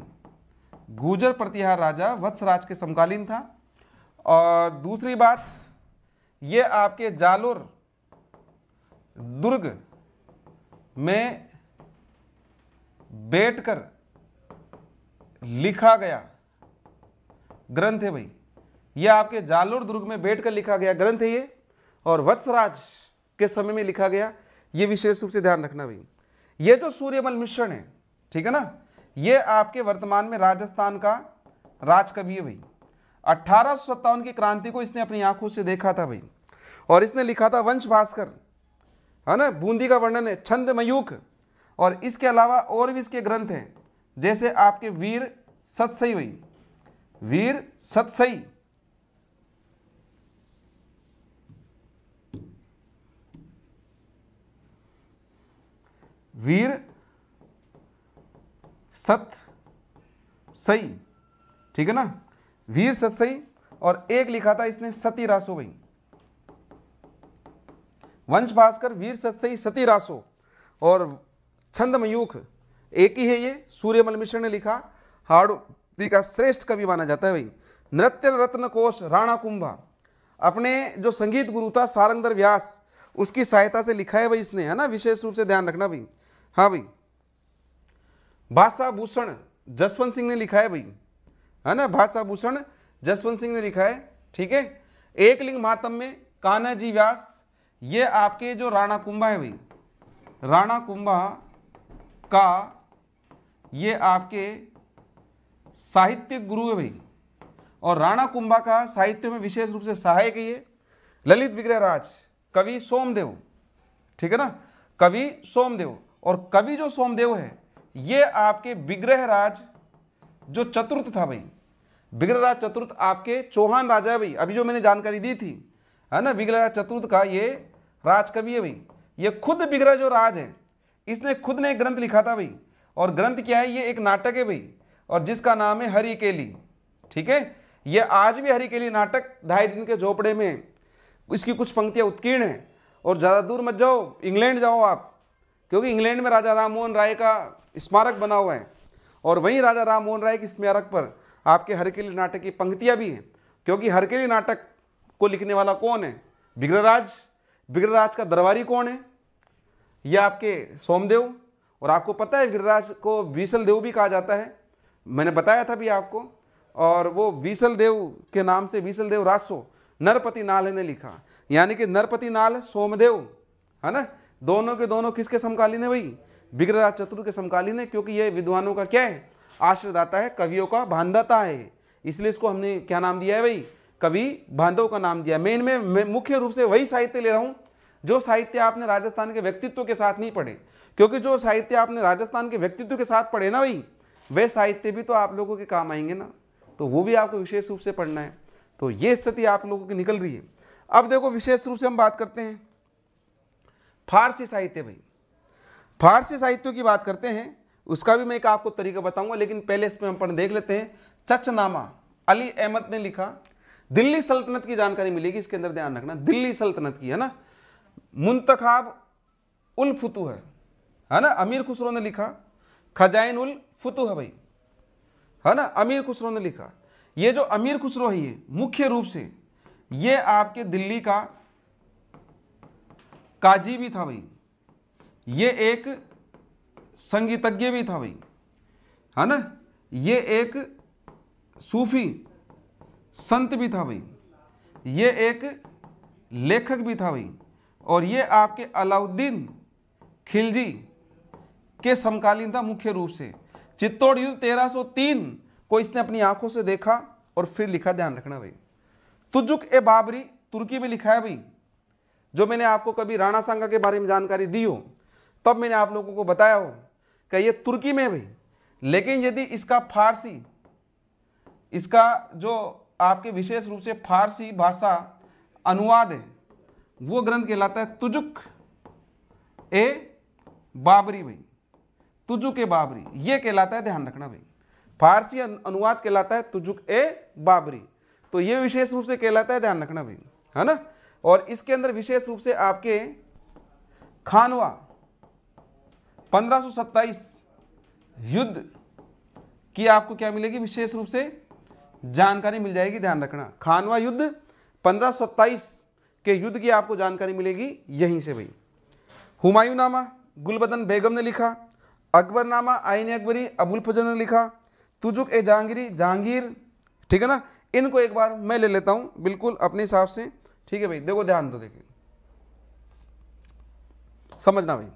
गुजर प्रतिहार राजा वत्सराज के समकालीन था और दूसरी बात ये आपके जालोर दुर्ग में बैठकर लिखा गया ग्रंथ है भाई यह आपके जालोर दुर्ग में बैठकर लिखा गया ग्रंथ है ये और वत्सराज के समय में लिखा गया यह विशेष रूप से ध्यान रखना भाई ये जो सूर्यमल मिश्रण है ठीक है ना यह आपके वर्तमान में राजस्थान का राजकवि है भाई अठारह की क्रांति को इसने अपनी आंखों से देखा था भाई और इसने लिखा था वंश भास्कर है ना बूंदी का वर्णन है छंद मयूख और इसके अलावा और भी इसके ग्रंथ हैं जैसे आपके वीर सतसई वही वीर सतसई वीर सत सई ठीक है ना वीर सत और एक लिखा था इसने सती रासो वही वंश भास्कर वीर सत सती रासो और छंद मयूख एक ही है ये सूर्यमल मिश्र ने लिखा हाड़ी का श्रेष्ठ कवि माना जाता है भाई नृत्य रत्न कोश राणा कुंभा अपने जो संगीत गुरु था सारंगदर व्यास उसकी सहायता से लिखा है भाई इसने है ना विशेष रूप से ध्यान रखना भाई हाँ भाई भाषा भूषण जसवंत सिंह ने लिखा है भाई है ना भाषा भूषण जसवंत सिंह ने लिखा है ठीक है एक लिंग मातम में काना जी व्यास ये आपके जो राणा कुंभा है भाई राणा कुंभा का ये आपके साहित्य गुरु है भाई और राणा कुंभा का साहित्य में विशेष रूप से सहायक ये ललित विग्रहराज कवि सोमदेव ठीक है ना कवि सोमदेव और कवि जो सोमदेव है ये आपके विग्रहराज जो चतुर्थ था भाई विग्रहराज चतुर्थ आपके चौहान राजा है भाई अभी जो मैंने जानकारी दी थी है ना विग्रहराज चतुर्थ का ये राजकवि है भाई ये खुद विग्रह जो राज है इसने खुद ने एक ग्रंथ लिखा था भाई और ग्रंथ क्या है ये एक नाटक है भाई और जिसका नाम है हरी केली ठीक है ये आज भी हरी केली नाटक ढाई दिन के झोपड़े में इसकी कुछ पंक्तियाँ उत्कीर्ण हैं और ज़्यादा दूर मत जाओ इंग्लैंड जाओ आप क्योंकि इंग्लैंड में राजा राम मोहन राय का स्मारक बना हुआ है और वहीं राजा राम मोहन राय के स्मारक पर आपके हरकेली नाटक की पंक्तियाँ भी हैं क्योंकि हरकेली नाटक को लिखने वाला कौन है बिग्रराज बिग्रराज का दरबारी कौन है ये आपके सोमदेव और आपको पता है गिरिराज को विसल देव भी कहा जाता है मैंने बताया था भी आपको और वो विशल देव के नाम से विशल देव रासो नरपति नाल ने लिखा यानी कि नरपति नाल सोमदेव है ना दोनों के दोनों किसके समकालीन है भाई बिग्रराज चतुर के समकालीन है क्योंकि ये विद्वानों का क्या है आश्रदाता है कवियों का भांधाता है इसलिए इसको हमने क्या नाम दिया है भाई कवि बांधव का नाम दिया मैं में मुख्य रूप से वही साहित्य ले रहा हूँ जो साहित्य आपने राजस्थान के व्यक्तित्व के साथ नहीं पढ़े क्योंकि जो साहित्य आपने राजस्थान के व्यक्तित्व के साथ पढ़े ना भाई वे साहित्य भी तो आप लोगों के काम आएंगे ना तो वो भी आपको विशेष रूप से पढ़ना है तो ये स्थिति आप लोगों की निकल रही है अब देखो विशेष रूप से हम बात करते हैं फारसी साहित्य भाई फारसी साहित्य की बात करते हैं उसका भी मैं एक आपको तरीका बताऊंगा लेकिन पहले इसमें हम पढ़ देख लेते हैं चचनामा अली अहमद ने लिखा दिल्ली सल्तनत की जानकारी मिलेगी इसके अंदर ध्यान रखना दिल्ली सल्तनत की है ना मुंतखाब उल फुतु है है ना अमीर खुसरो ने लिखा खजाइन उल फुतु है भाई है ना अमीर खुसरो ने लिखा ये जो अमीर खुसरो है ये मुख्य रूप से ये आपके दिल्ली का काजी भी था भाई ये एक संगीतज्ञ भी था भाई है ना ये एक सूफी संत भी था भाई ये एक लेखक भी था भाई और ये आपके अलाउद्दीन खिलजी के समकालीन था मुख्य रूप से चित्तौड़ युद्ध 1303 को इसने अपनी आंखों से देखा और फिर लिखा ध्यान रखना भाई तुजुक ए बाबरी तुर्की में लिखा है भाई जो मैंने आपको कभी राणा सांगा के बारे में जानकारी दी हो तब मैंने आप लोगों को बताया हो कि ये तुर्की में भाई लेकिन यदि इसका फारसी इसका जो आपके विशेष रूप से फारसी भाषा अनुवाद है वो ग्रंथ कहलाता है तुजुक ए बाबरी भाई तुजुक ए बाबरी ये कहलाता है ध्यान रखना भाई फारसी अनुवाद कहलाता है तुजुक ए बाबरी तो ये विशेष रूप से कहलाता है ध्यान रखना भाई है ना और इसके अंदर विशेष रूप से आपके खानवा पंद्रह युद्ध की आपको क्या मिलेगी विशेष रूप से जानकारी मिल जाएगी ध्यान रखना खानवा युद्ध पंद्रह के युद्ध की आपको जानकारी मिलेगी यहीं से भाई हुमायूं नामा गुलबदन बेगम ने लिखा अकबर नामा आइन अकबरी अबुल फजल ने लिखा तुजुक ए जहांगीरी जहांगीर ठीक है ना इनको एक बार मैं ले लेता हूं बिल्कुल अपने हिसाब से ठीक है भाई देखो ध्यान दो देखिए समझना भाई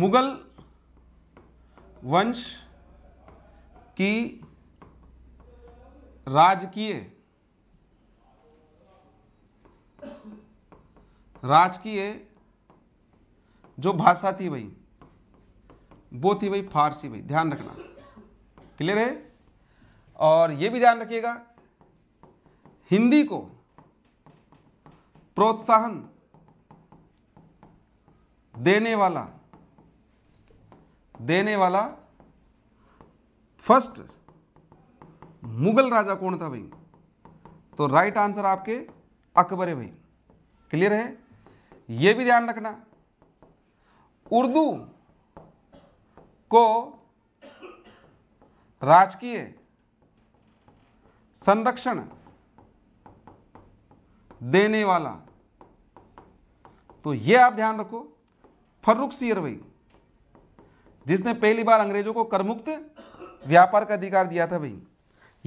मुगल वंश की राजकीय राजकीय जो भाषा थी भाई वो थी भाई फारसी भाई ध्यान रखना क्लियर है और ये भी ध्यान रखिएगा हिंदी को प्रोत्साहन देने वाला देने वाला फर्स्ट मुगल राजा कौन था भाई तो राइट आंसर आपके अकबर है भाई क्लियर है ये भी ध्यान रखना उर्दू को राजकीय संरक्षण देने वाला तो ये आप ध्यान रखो फर्रुख सियर भाई जिसने पहली बार अंग्रेजों को करमुक्त व्यापार का अधिकार दिया था भाई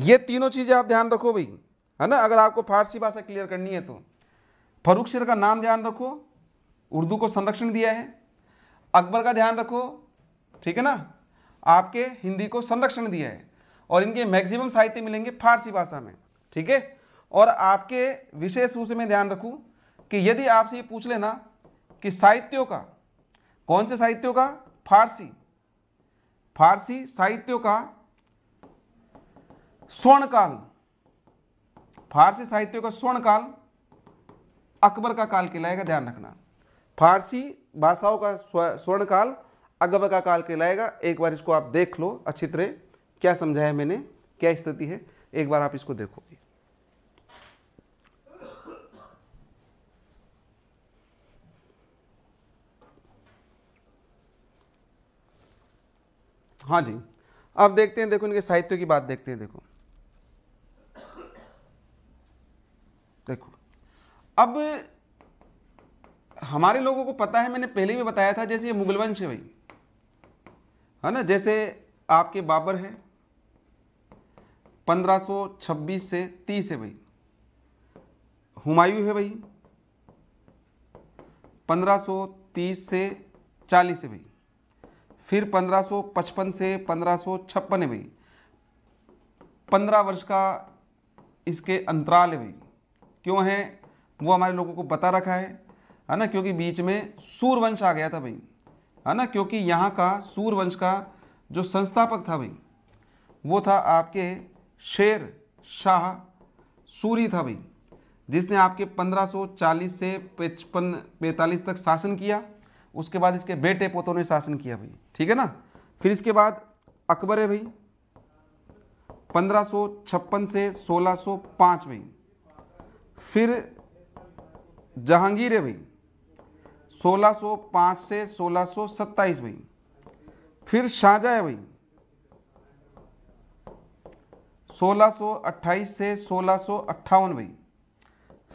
ये तीनों चीजें आप ध्यान रखो भाई है ना अगर आपको फारसी भाषा क्लियर करनी है तो फरूख शेर का नाम ध्यान रखो उर्दू को संरक्षण दिया है अकबर का ध्यान रखो ठीक है ना आपके हिंदी को संरक्षण दिया है और इनके मैक्सिमम साहित्य मिलेंगे फारसी भाषा में ठीक है और आपके विशेष रूप से मैं ध्यान रखूं कि यदि आपसे ये पूछ लेना कि साहित्यों का कौन से साहित्यों का फारसी फारसी साहित्यों का स्वर्णकाल फारसी साहित्य का स्वर्ण काल अकबर का काल कहलाएगा ध्यान रखना फारसी भाषाओं का स्वर्ण काल अकबर का काल कहलाएगा एक बार इसको आप देख लो अच्छी तरह क्या समझाया मैंने क्या स्थिति है एक बार आप इसको देखोगे हाँ जी अब देखते हैं देखो इनके साहित्य की बात देखते हैं देखो अब हमारे लोगों को पता है मैंने पहले भी बताया था जैसे ये मुगल वंश है भाई है ना जैसे आपके बाबर है 1526 से 30 है भाई हुमायूं है भाई 1530 से 40 है भाई फिर 1555 से 1556 है भाई 15 वर्ष का इसके अंतराल है भाई क्यों है वो हमारे लोगों को बता रखा है है ना क्योंकि बीच में सूर्यवंश आ गया था भाई है ना क्योंकि यहाँ का सूर्यवंश का जो संस्थापक था भाई वो था आपके शेर शाह सूरी था भाई जिसने आपके 1540 से पचपन पैंतालीस तक शासन किया उसके बाद इसके बेटे पोतों ने शासन किया भाई ठीक है ना फिर इसके बाद अकबर है भाई 1556 से 1605 भाई फिर जहांगीर है भाई 1605 से 1627 भाई फिर शाहजहा है भाई 1628 से सोलह भाई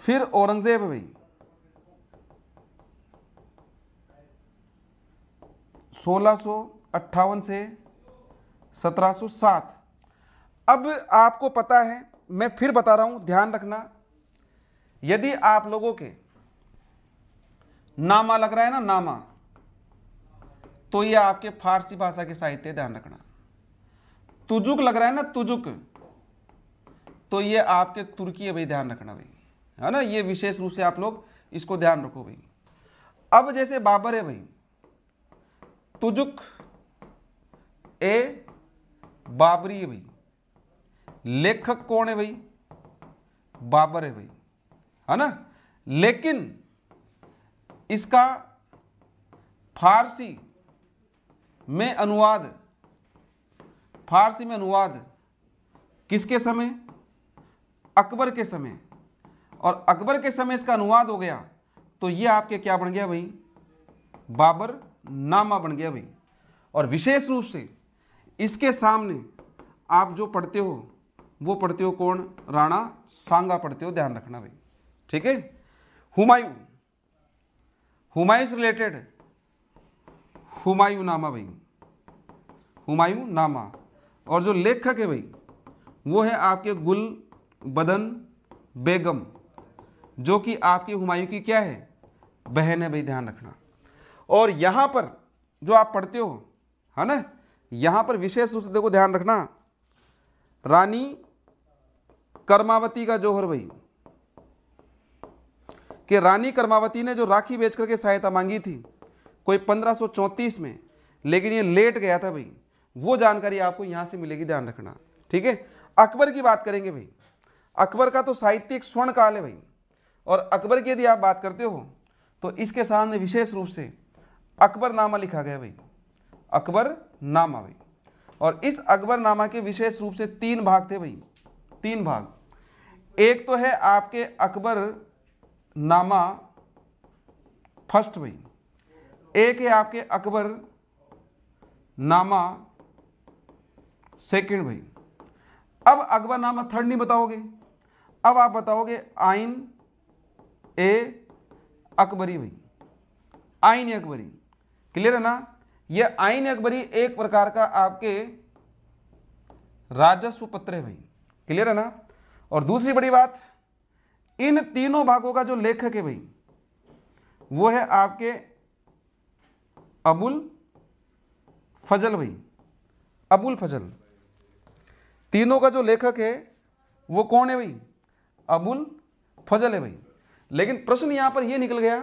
फिर औरंगजेब भाई 1658 से 1707 अब आपको पता है मैं फिर बता रहा हूं ध्यान रखना यदि आप लोगों के नामा लग रहा है ना नामा तो ये आपके फारसी भाषा के साहित्य ध्यान रखना तुजुक लग रहा है ना तुजुक तो ये आपके तुर्की है भाई ध्यान रखना भाई है ना ये विशेष रूप से आप लोग इसको ध्यान रखो भाई अब जैसे बाबर है भाई तुजुक ए बाबरी है भाई लेखक कौन है भाई बाबर है भाई है ना लेकिन इसका फारसी में अनुवाद फारसी में अनुवाद किसके समय अकबर के समय और अकबर के समय इसका अनुवाद हो गया तो ये आपके क्या बन गया भाई बाबर नामा बन गया भाई और विशेष रूप से इसके सामने आप जो पढ़ते हो वो पढ़ते हो कौन राणा सांगा पढ़ते हो ध्यान रखना भाई ठीक है हुमायूं हुमायूं से रिलेटेड हुमायूं नामा भाई हुमायूं नामा और जो लेखक है भाई वो है आपके गुल बदन बेगम जो कि आपकी हुमायूं की क्या है बहन है भाई ध्यान रखना और यहाँ पर जो आप पढ़ते हो है ना यहाँ पर विशेष रूप से देखो ध्यान रखना रानी कर्मावती का जोहर भाई कि रानी कर्मावती ने जो राखी बेच करके सहायता मांगी थी कोई पंद्रह में लेकिन ये लेट गया था भाई वो जानकारी आपको यहाँ से मिलेगी ध्यान रखना ठीक है अकबर की बात करेंगे भाई अकबर का तो साहित्य एक स्वर्ण काल है भाई और अकबर की यदि आप बात करते हो तो इसके सामने विशेष रूप से अकबर नामा लिखा गया भाई अकबर नामा भाई और इस अकबर नामा के विशेष रूप से तीन भाग थे भाई तीन भाग एक तो है आपके अकबर नामा फर्स्ट भाई एक है आपके अकबर नामा सेकंड भाई अब अकबर नामा थर्ड नहीं बताओगे अब आप बताओगे आइन ए अकबरी भाई आइन अकबरी क्लियर है ना यह आइन अकबरी एक प्रकार का आपके राजस्व पत्र है भाई क्लियर है ना और दूसरी बड़ी बात इन तीनों भागों का जो लेखक है भाई वो है आपके अबुल फजल भाई अबुल फजल तीनों का जो लेखक है वो कौन है भाई अबुल फजल है भाई लेकिन प्रश्न यहाँ पर ये निकल गया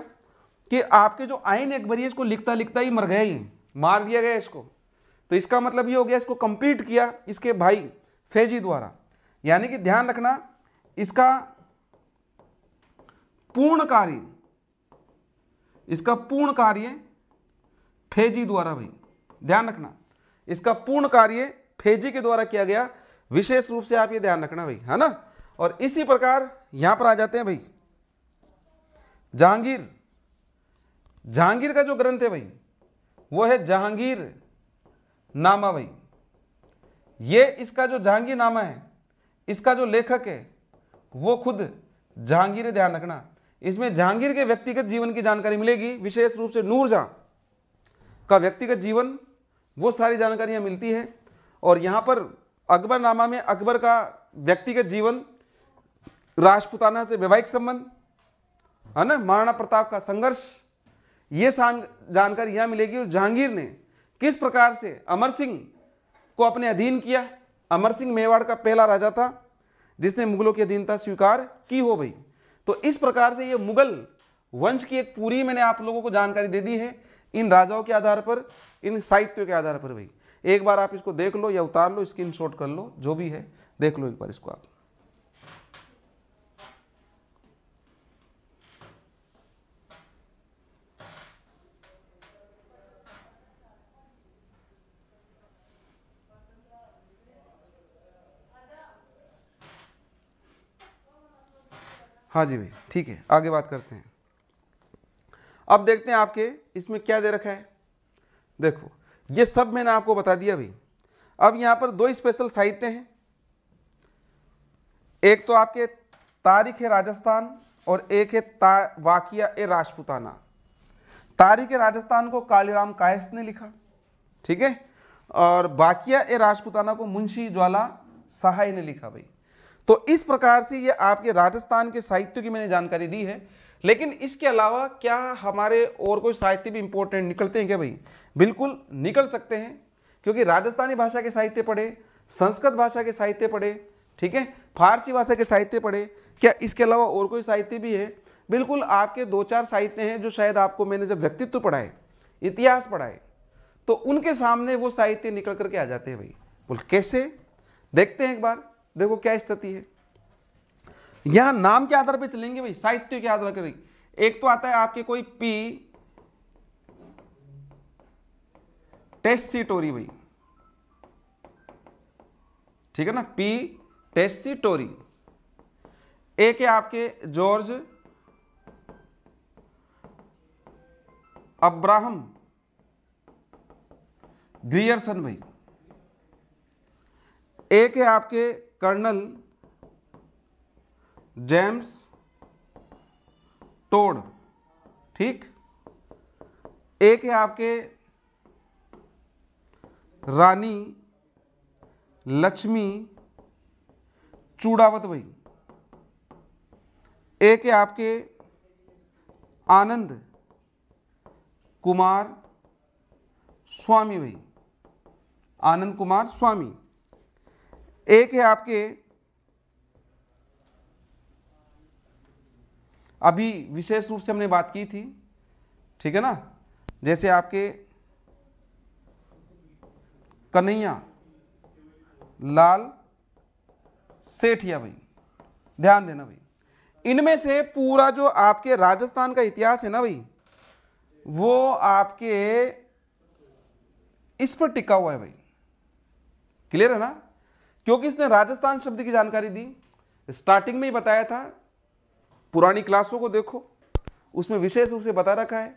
कि आपके जो आयन अकबरी इसको लिखता लिखता ही मर गया ही मार दिया गया इसको तो इसका मतलब ये हो गया इसको कंप्लीट किया इसके भाई फैजी द्वारा यानी कि ध्यान रखना इसका पूर्ण कार्य इसका पूर्ण कार्य फेजी द्वारा भाई ध्यान रखना इसका पूर्ण कार्य फेजी के द्वारा किया गया विशेष रूप से आप ये ध्यान रखना भाई है ना और इसी प्रकार यहां पर आ जाते हैं भाई जहांगीर जहांगीर का जो ग्रंथ है भाई वो है जहांगीर नामा भाई ये इसका जो जहांगीर नामा है इसका जो लेखक है वो खुद जहांगीर ध्यान रखना इसमें जहांगीर के व्यक्तिगत जीवन की जानकारी मिलेगी विशेष रूप से नूरजहां का व्यक्तिगत जीवन वो सारी जानकारियां मिलती है और यहाँ पर अकबरनामा में अकबर का व्यक्तिगत जीवन राजपुताना से वैवाहिक संबंध है ना महाराणा प्रताप का संघर्ष ये जानकारी यहाँ मिलेगी और जहांगीर ने किस प्रकार से अमर सिंह को अपने अधीन किया अमर सिंह मेवाड़ का पहला राजा था जिसने मुगलों की अधीनता स्वीकार की हो भाई तो इस प्रकार से ये मुगल वंश की एक पूरी मैंने आप लोगों को जानकारी दे दी है इन राजाओं के आधार पर इन साहित्यों के आधार पर भाई एक बार आप इसको देख लो या उतार लो स्क्रीन शॉट कर लो जो भी है देख लो एक बार इसको आप हाँ जी भाई ठीक है आगे बात करते हैं अब देखते हैं आपके इसमें क्या दे रखा है देखो ये सब मैंने आपको बता दिया भाई अब यहां पर दो स्पेशल साहित्य हैं एक तो आपके तारीख है राजस्थान और एक है ता वाकिया ए राजपुताना तारीख है राजस्थान को कालीराम कायस्थ ने लिखा ठीक है और वाकिया ए राजपुताना को मुंशी ज्वाला सहाय ने लिखा भाई तो इस प्रकार से ये आपके राजस्थान के साहित्य की मैंने जानकारी दी है लेकिन इसके अलावा क्या हमारे और कोई साहित्य भी इंपॉर्टेंट निकलते हैं क्या भाई बिल्कुल निकल सकते हैं क्योंकि राजस्थानी भाषा के साहित्य पढ़े संस्कृत भाषा के साहित्य पढ़े ठीक है फारसी भाषा के साहित्य पढ़े क्या इसके अलावा और कोई साहित्य भी है बिल्कुल आपके दो चार साहित्य हैं जो शायद आपको मैंने जब व्यक्तित्व पढ़ाए इतिहास पढ़ाए तो उनके सामने वो साहित्य निकल करके आ जाते हैं भाई बोल कैसे देखते हैं एक बार देखो क्या स्थिति है यहां नाम के आधार पर चलेंगे भाई साहित्य के आधार पर एक तो आता है आपके कोई पी टेस्टिटोरी भाई ठीक है ना पी टोरी एक है आपके जॉर्ज अब्राहम ग्रियरसन भाई एक है आपके कर्नल जेम्स टोड ठीक एक है आपके रानी लक्ष्मी चूड़ावत भाई एक है आपके आनंद कुमार स्वामी भाई आनंद कुमार स्वामी एक है आपके अभी विशेष रूप से हमने बात की थी ठीक है ना जैसे आपके कन्हैया लाल सेठिया भाई ध्यान देना भाई इनमें से पूरा जो आपके राजस्थान का इतिहास है ना भाई वो आपके इस पर टिका हुआ है भाई क्लियर है ना क्योंकि इसने राजस्थान शब्द की जानकारी दी स्टार्टिंग में ही बताया था पुरानी क्लासों को देखो उसमें विशेष रूप से बता रखा है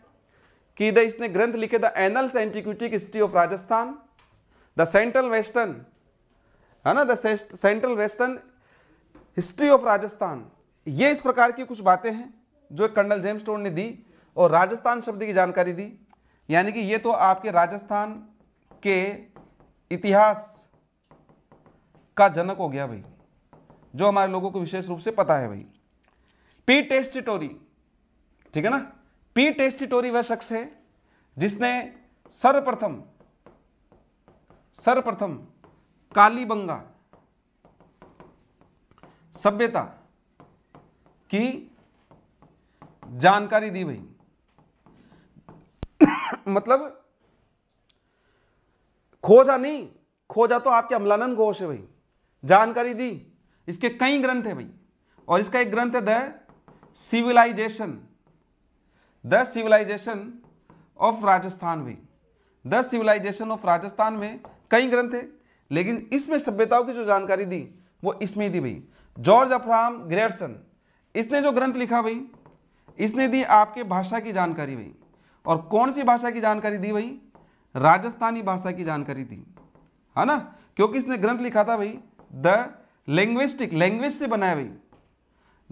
कि द इसने ग्रंथ लिखे द एनल्स की history of Rajasthan the central western है ना the central western history of Rajasthan ये इस प्रकार की कुछ बातें हैं जो कर्नल जेम्स टोन ने दी और राजस्थान शब्द की जानकारी दी यानी कि ये तो आपके राजस्थान के इतिहास का जनक हो गया भाई जो हमारे लोगों को विशेष रूप से पता है भाई पी टेस्टिटोरी ठीक है ना पी टेस्टिटोरी वह शख्स है जिसने सर्वप्रथम सर्वप्रथम कालीबंगा सभ्यता की जानकारी दी भाई (coughs) मतलब खोजा नहीं खोजा तो आपके अमलानंद घोष है भाई जानकारी दी इसके कई ग्रंथ हैं भाई और इसका एक ग्रंथ है the civilisation the civilisation of Rajasthan भी द सिविलाइजेशन ऑफ राजस्थान में कई ग्रंथ है लेकिन इसमें सभ्यताओं की जो जानकारी दी वो इसमें दी भाई जॉर्ज अफ्राम ग्रेडसन इसने जो ग्रंथ लिखा भाई इसने दी आपके भाषा की जानकारी भाई और कौन सी भाषा की जानकारी दी भाई राजस्थानी भाषा की जानकारी दी है हाँ ना क्योंकि इसने ग्रंथ लिखा था भाई द लिंग्विस्टिक लैंग्वेज से बनाया भाई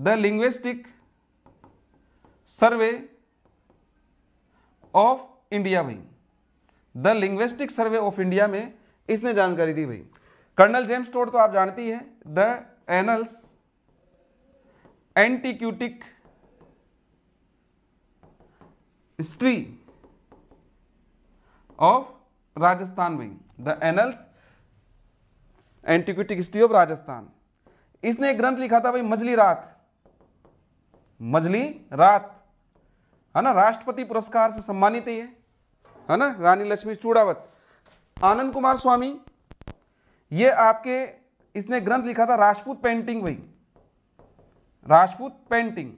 the linguistic survey of India भाई the linguistic survey of India में इसने जानकारी दी भाई कर्नल जेम्स टोड तो आप जानती है the annals antiquity history of Rajasthan भाई the annals antiquity history of Rajasthan इसने एक ग्रंथ लिखा था भाई मजली रात मजली रात है ना राष्ट्रपति पुरस्कार से सम्मानित है है ना रानी लक्ष्मी चूड़ावत आनंद कुमार स्वामी ये आपके इसने ग्रंथ लिखा था राजपूत पेंटिंग भाई राजपूत पेंटिंग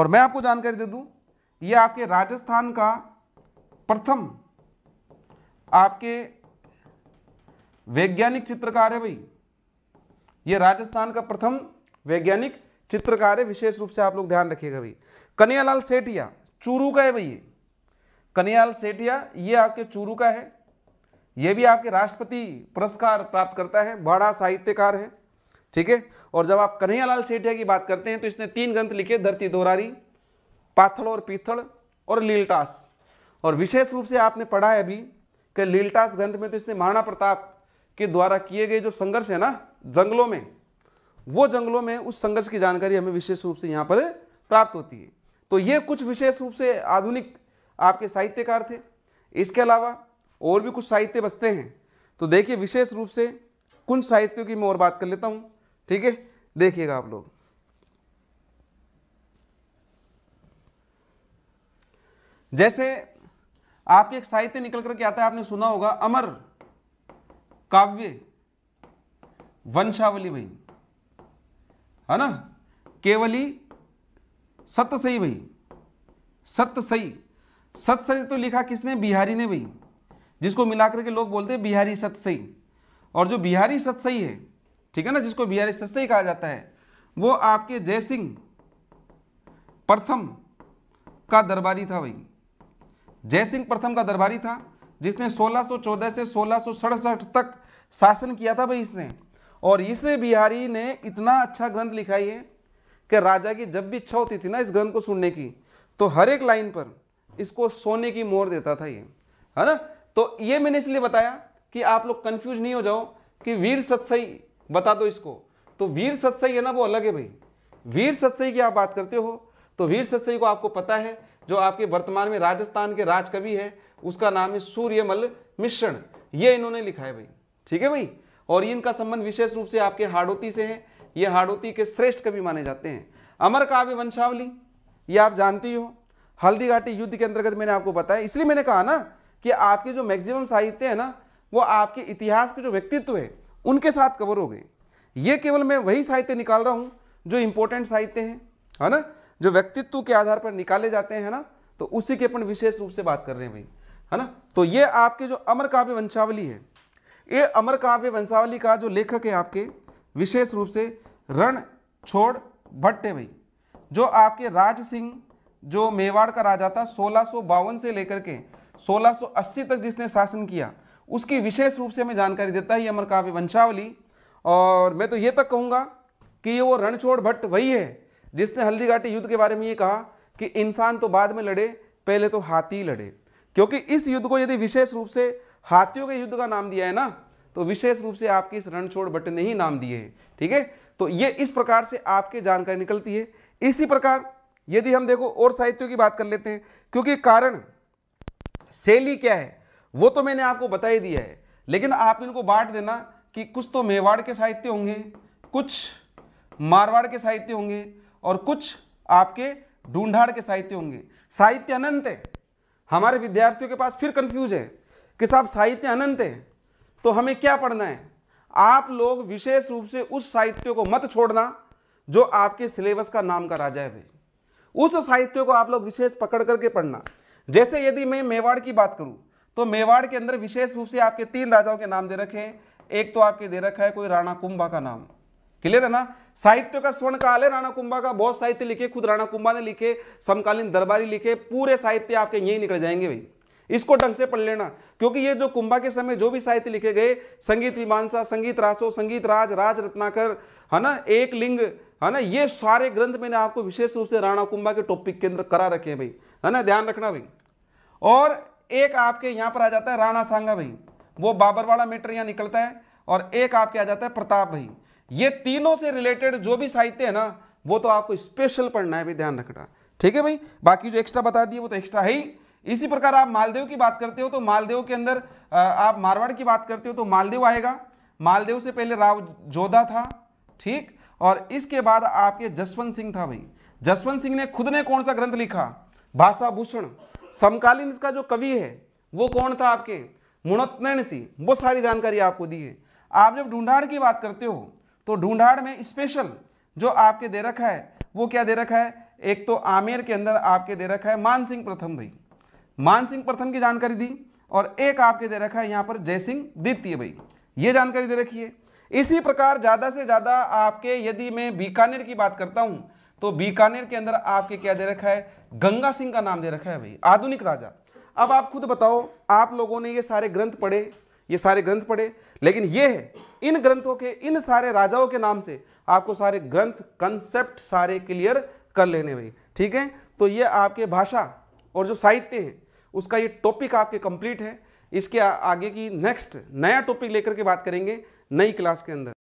और मैं आपको जानकारी दे दू ये आपके राजस्थान का प्रथम आपके वैज्ञानिक चित्रकार है भाई ये राजस्थान का प्रथम वैज्ञानिक चित्रकार है विशेष रूप से आप लोग ध्यान रखिएगा भाई कन्यालाल सेठिया चूरू का है भाई कन्यालाल सेठिया ये आपके चूरू का है ये भी आपके राष्ट्रपति पुरस्कार प्राप्त करता है बड़ा साहित्यकार है ठीक है और जब आप कन्हैयालाल सेठिया की बात करते हैं तो इसने तीन ग्रंथ लिखे धरती दोरारी पाथड़ और पीथड़ और लीलटास और विशेष रूप से आपने पढ़ा है अभी कि लीलटास ग्रंथ में तो इसने महाराणा प्रताप के द्वारा किए गए जो संघर्ष है ना जंगलों में वो जंगलों में उस संघर्ष की जानकारी हमें विशेष रूप से यहाँ पर प्राप्त होती है तो ये कुछ विशेष रूप से आधुनिक आपके साहित्यकार थे इसके अलावा और भी कुछ साहित्य बचते हैं तो देखिए विशेष रूप से कुछ साहित्यों की मैं और बात कर लेता हूँ ठीक है देखिएगा आप लोग जैसे आपके एक साहित्य निकल करके आता है आपने सुना होगा अमर काव्य वंशावली भाई है ना केवली सतसई भाई सतसई सतसई तो लिखा किसने बिहारी ने भाई जिसको मिलाकर के लोग बोलते हैं बिहारी सतसई और जो बिहारी सतसई है ठीक है ना जिसको बिहारी सतसई कहा जाता है वो आपके जय सिंह प्रथम का दरबारी था भाई जय सिंह प्रथम का दरबारी था जिसने 1614 से सोलह तक शासन किया था भाई इसने और इस बिहारी ने इतना अच्छा ग्रंथ लिखा है कि राजा की जब भी इच्छा होती थी ना इस ग्रंथ को सुनने की तो हर एक लाइन पर इसको सोने की मोर देता था ये है ना तो ये मैंने इसलिए बताया कि आप लोग कंफ्यूज नहीं हो जाओ कि वीर सत्सई बता दो इसको तो वीर सत्सई है ना वो अलग है भाई वीर सत्सई की आप बात करते हो तो वीर सत्सई को आपको पता है जो आपके वर्तमान में राजस्थान के राजकवि है उसका नाम है सूर्यमल मिश्रण ये इन्होंने लिखा है भाई ठीक है भाई और इनका संबंध विशेष रूप से आपके हाड़ोती से है ये हाड़ोती के श्रेष्ठ कवि माने जाते हैं अमर काव्य वंशावली ये आप जानती हो हल्दी घाटी युद्ध के अंतर्गत मैंने आपको बताया इसलिए मैंने कहा ना कि आपके जो मैक्सिमम साहित्य है ना वो आपके इतिहास के जो व्यक्तित्व है उनके साथ कवर हो गए ये केवल मैं वही साहित्य निकाल रहा हूँ जो इम्पोर्टेंट साहित्य हैं है ना जो व्यक्तित्व के आधार पर निकाले जाते हैं ना तो उसी के अपन विशेष रूप से बात कर रहे हैं भाई है ना तो ये आपके जो अमर काव्य वंशावली है ये अमर काव्य वंशावली का जो लेखक है आपके विशेष रूप से रण छोड़ भट्टे भाई जो आपके राज सिंह जो मेवाड़ का राजा था सोलह से लेकर के 1680 तक जिसने शासन किया उसकी विशेष रूप से हमें जानकारी देता है ये अमर काव्य वंशावली और मैं तो ये तक कहूँगा कि ये वो रणछोड़ भट्ट वही है जिसने हल्दीघाटी युद्ध के बारे में ये कहा कि इंसान तो बाद में लड़े पहले तो हाथी लड़े क्योंकि इस युद्ध को यदि विशेष रूप से हाथियों के युद्ध का नाम दिया है ना तो विशेष रूप से आपके इस रणछोड़ भट्ट ने ही नाम दिए हैं ठीक है तो ये इस प्रकार से आपके जानकारी निकलती है इसी प्रकार यदि हम देखो और साहित्यों की बात कर लेते हैं क्योंकि कारण शैली क्या है वो तो मैंने आपको बता ही दिया है लेकिन आप इनको बांट देना कि कुछ तो मेवाड़ के साहित्य होंगे कुछ मारवाड़ के साहित्य होंगे और कुछ आपके ढूंढाड़ के साहित्य होंगे साहित्य अनंत है हमारे विद्यार्थियों के पास फिर कंफ्यूज है कि साहब साहित्य अनंत है तो हमें क्या पढ़ना है आप लोग विशेष रूप से उस साहित्य को मत छोड़ना जो आपके सिलेबस का नाम का राजा है भाई उस साहित्य को आप लोग विशेष पकड़ करके पढ़ना जैसे यदि मैं मेवाड़ की बात करूं तो मेवाड़ के अंदर विशेष रूप से आपके तीन राजाओं के नाम दे रखे हैं एक तो आपके दे रखा है कोई राणा कुंभा का नाम क्लियर है ना साहित्य का स्वर्ण काल है राणा कुंभा का बहुत साहित्य लिखे खुद राणा कुंभा ने लिखे समकालीन दरबारी लिखे पूरे साहित्य आपके यही निकल जाएंगे भाई इसको ढंग से पढ़ लेना क्योंकि ये जो कुंभा के समय जो भी साहित्य लिखे गए संगीत विमानसा संगीत रासो संगीत राज राज रत्नाकर है ना एक लिंग है ना ये सारे ग्रंथ मैंने आपको विशेष रूप से राणा कुंभा के टॉपिक के अंदर करा रखे हैं भाई है ना ध्यान रखना भाई और एक आपके यहाँ पर आ जाता है राणा सांगा भाई वो बाबरवाड़ा मेटर यहाँ निकलता है और एक आपके आ जाता है प्रताप भाई ये तीनों से रिलेटेड जो भी साहित्य है ना वो तो आपको स्पेशल पढ़ना है भी ध्यान रखना ठीक है भाई बाकी जो एक्स्ट्रा बता दिए वो तो एक्स्ट्रा है ही इसी प्रकार आप मालदेव की बात करते हो तो मालदेव के अंदर आप मारवाड़ की बात करते हो तो मालदेव आएगा मालदेव से पहले राव जोधा था ठीक और इसके बाद आपके जसवंत सिंह था भाई जसवंत सिंह ने खुद ने कौन सा ग्रंथ लिखा भाषा भूषण समकालीन इसका जो कवि है वो कौन था आपके मुणतनैन सिंह वो सारी जानकारी आपको दी है आप जब ढूंढाड़ की बात करते हो तो ढूंढाड़ में स्पेशल जो आपके दे रखा है वो क्या दे रखा है एक तो आमेर के अंदर आपके दे रखा है मानसिंह प्रथम भाई मान सिंह प्रथम की जानकारी दी और एक आपके दे रखा है यहाँ पर जयसिंह द्वितीय भाई ये जानकारी दे रखी है इसी प्रकार ज़्यादा से ज़्यादा आपके यदि मैं बीकानेर की बात करता हूँ तो बीकानेर के अंदर आपके क्या दे रखा है गंगा सिंह का नाम दे रखा है भाई आधुनिक राजा अब आप खुद बताओ आप लोगों ने ये सारे ग्रंथ पढ़े ये सारे ग्रंथ पढ़े लेकिन ये है इन ग्रंथों के इन सारे राजाओं के नाम से आपको सारे ग्रंथ कंसेप्ट सारे क्लियर कर लेने भाई ठीक है तो ये आपके भाषा और जो साहित्य है उसका ये टॉपिक आपके कंप्लीट है इसके आगे की नेक्स्ट नया टॉपिक लेकर के बात करेंगे नई क्लास के अंदर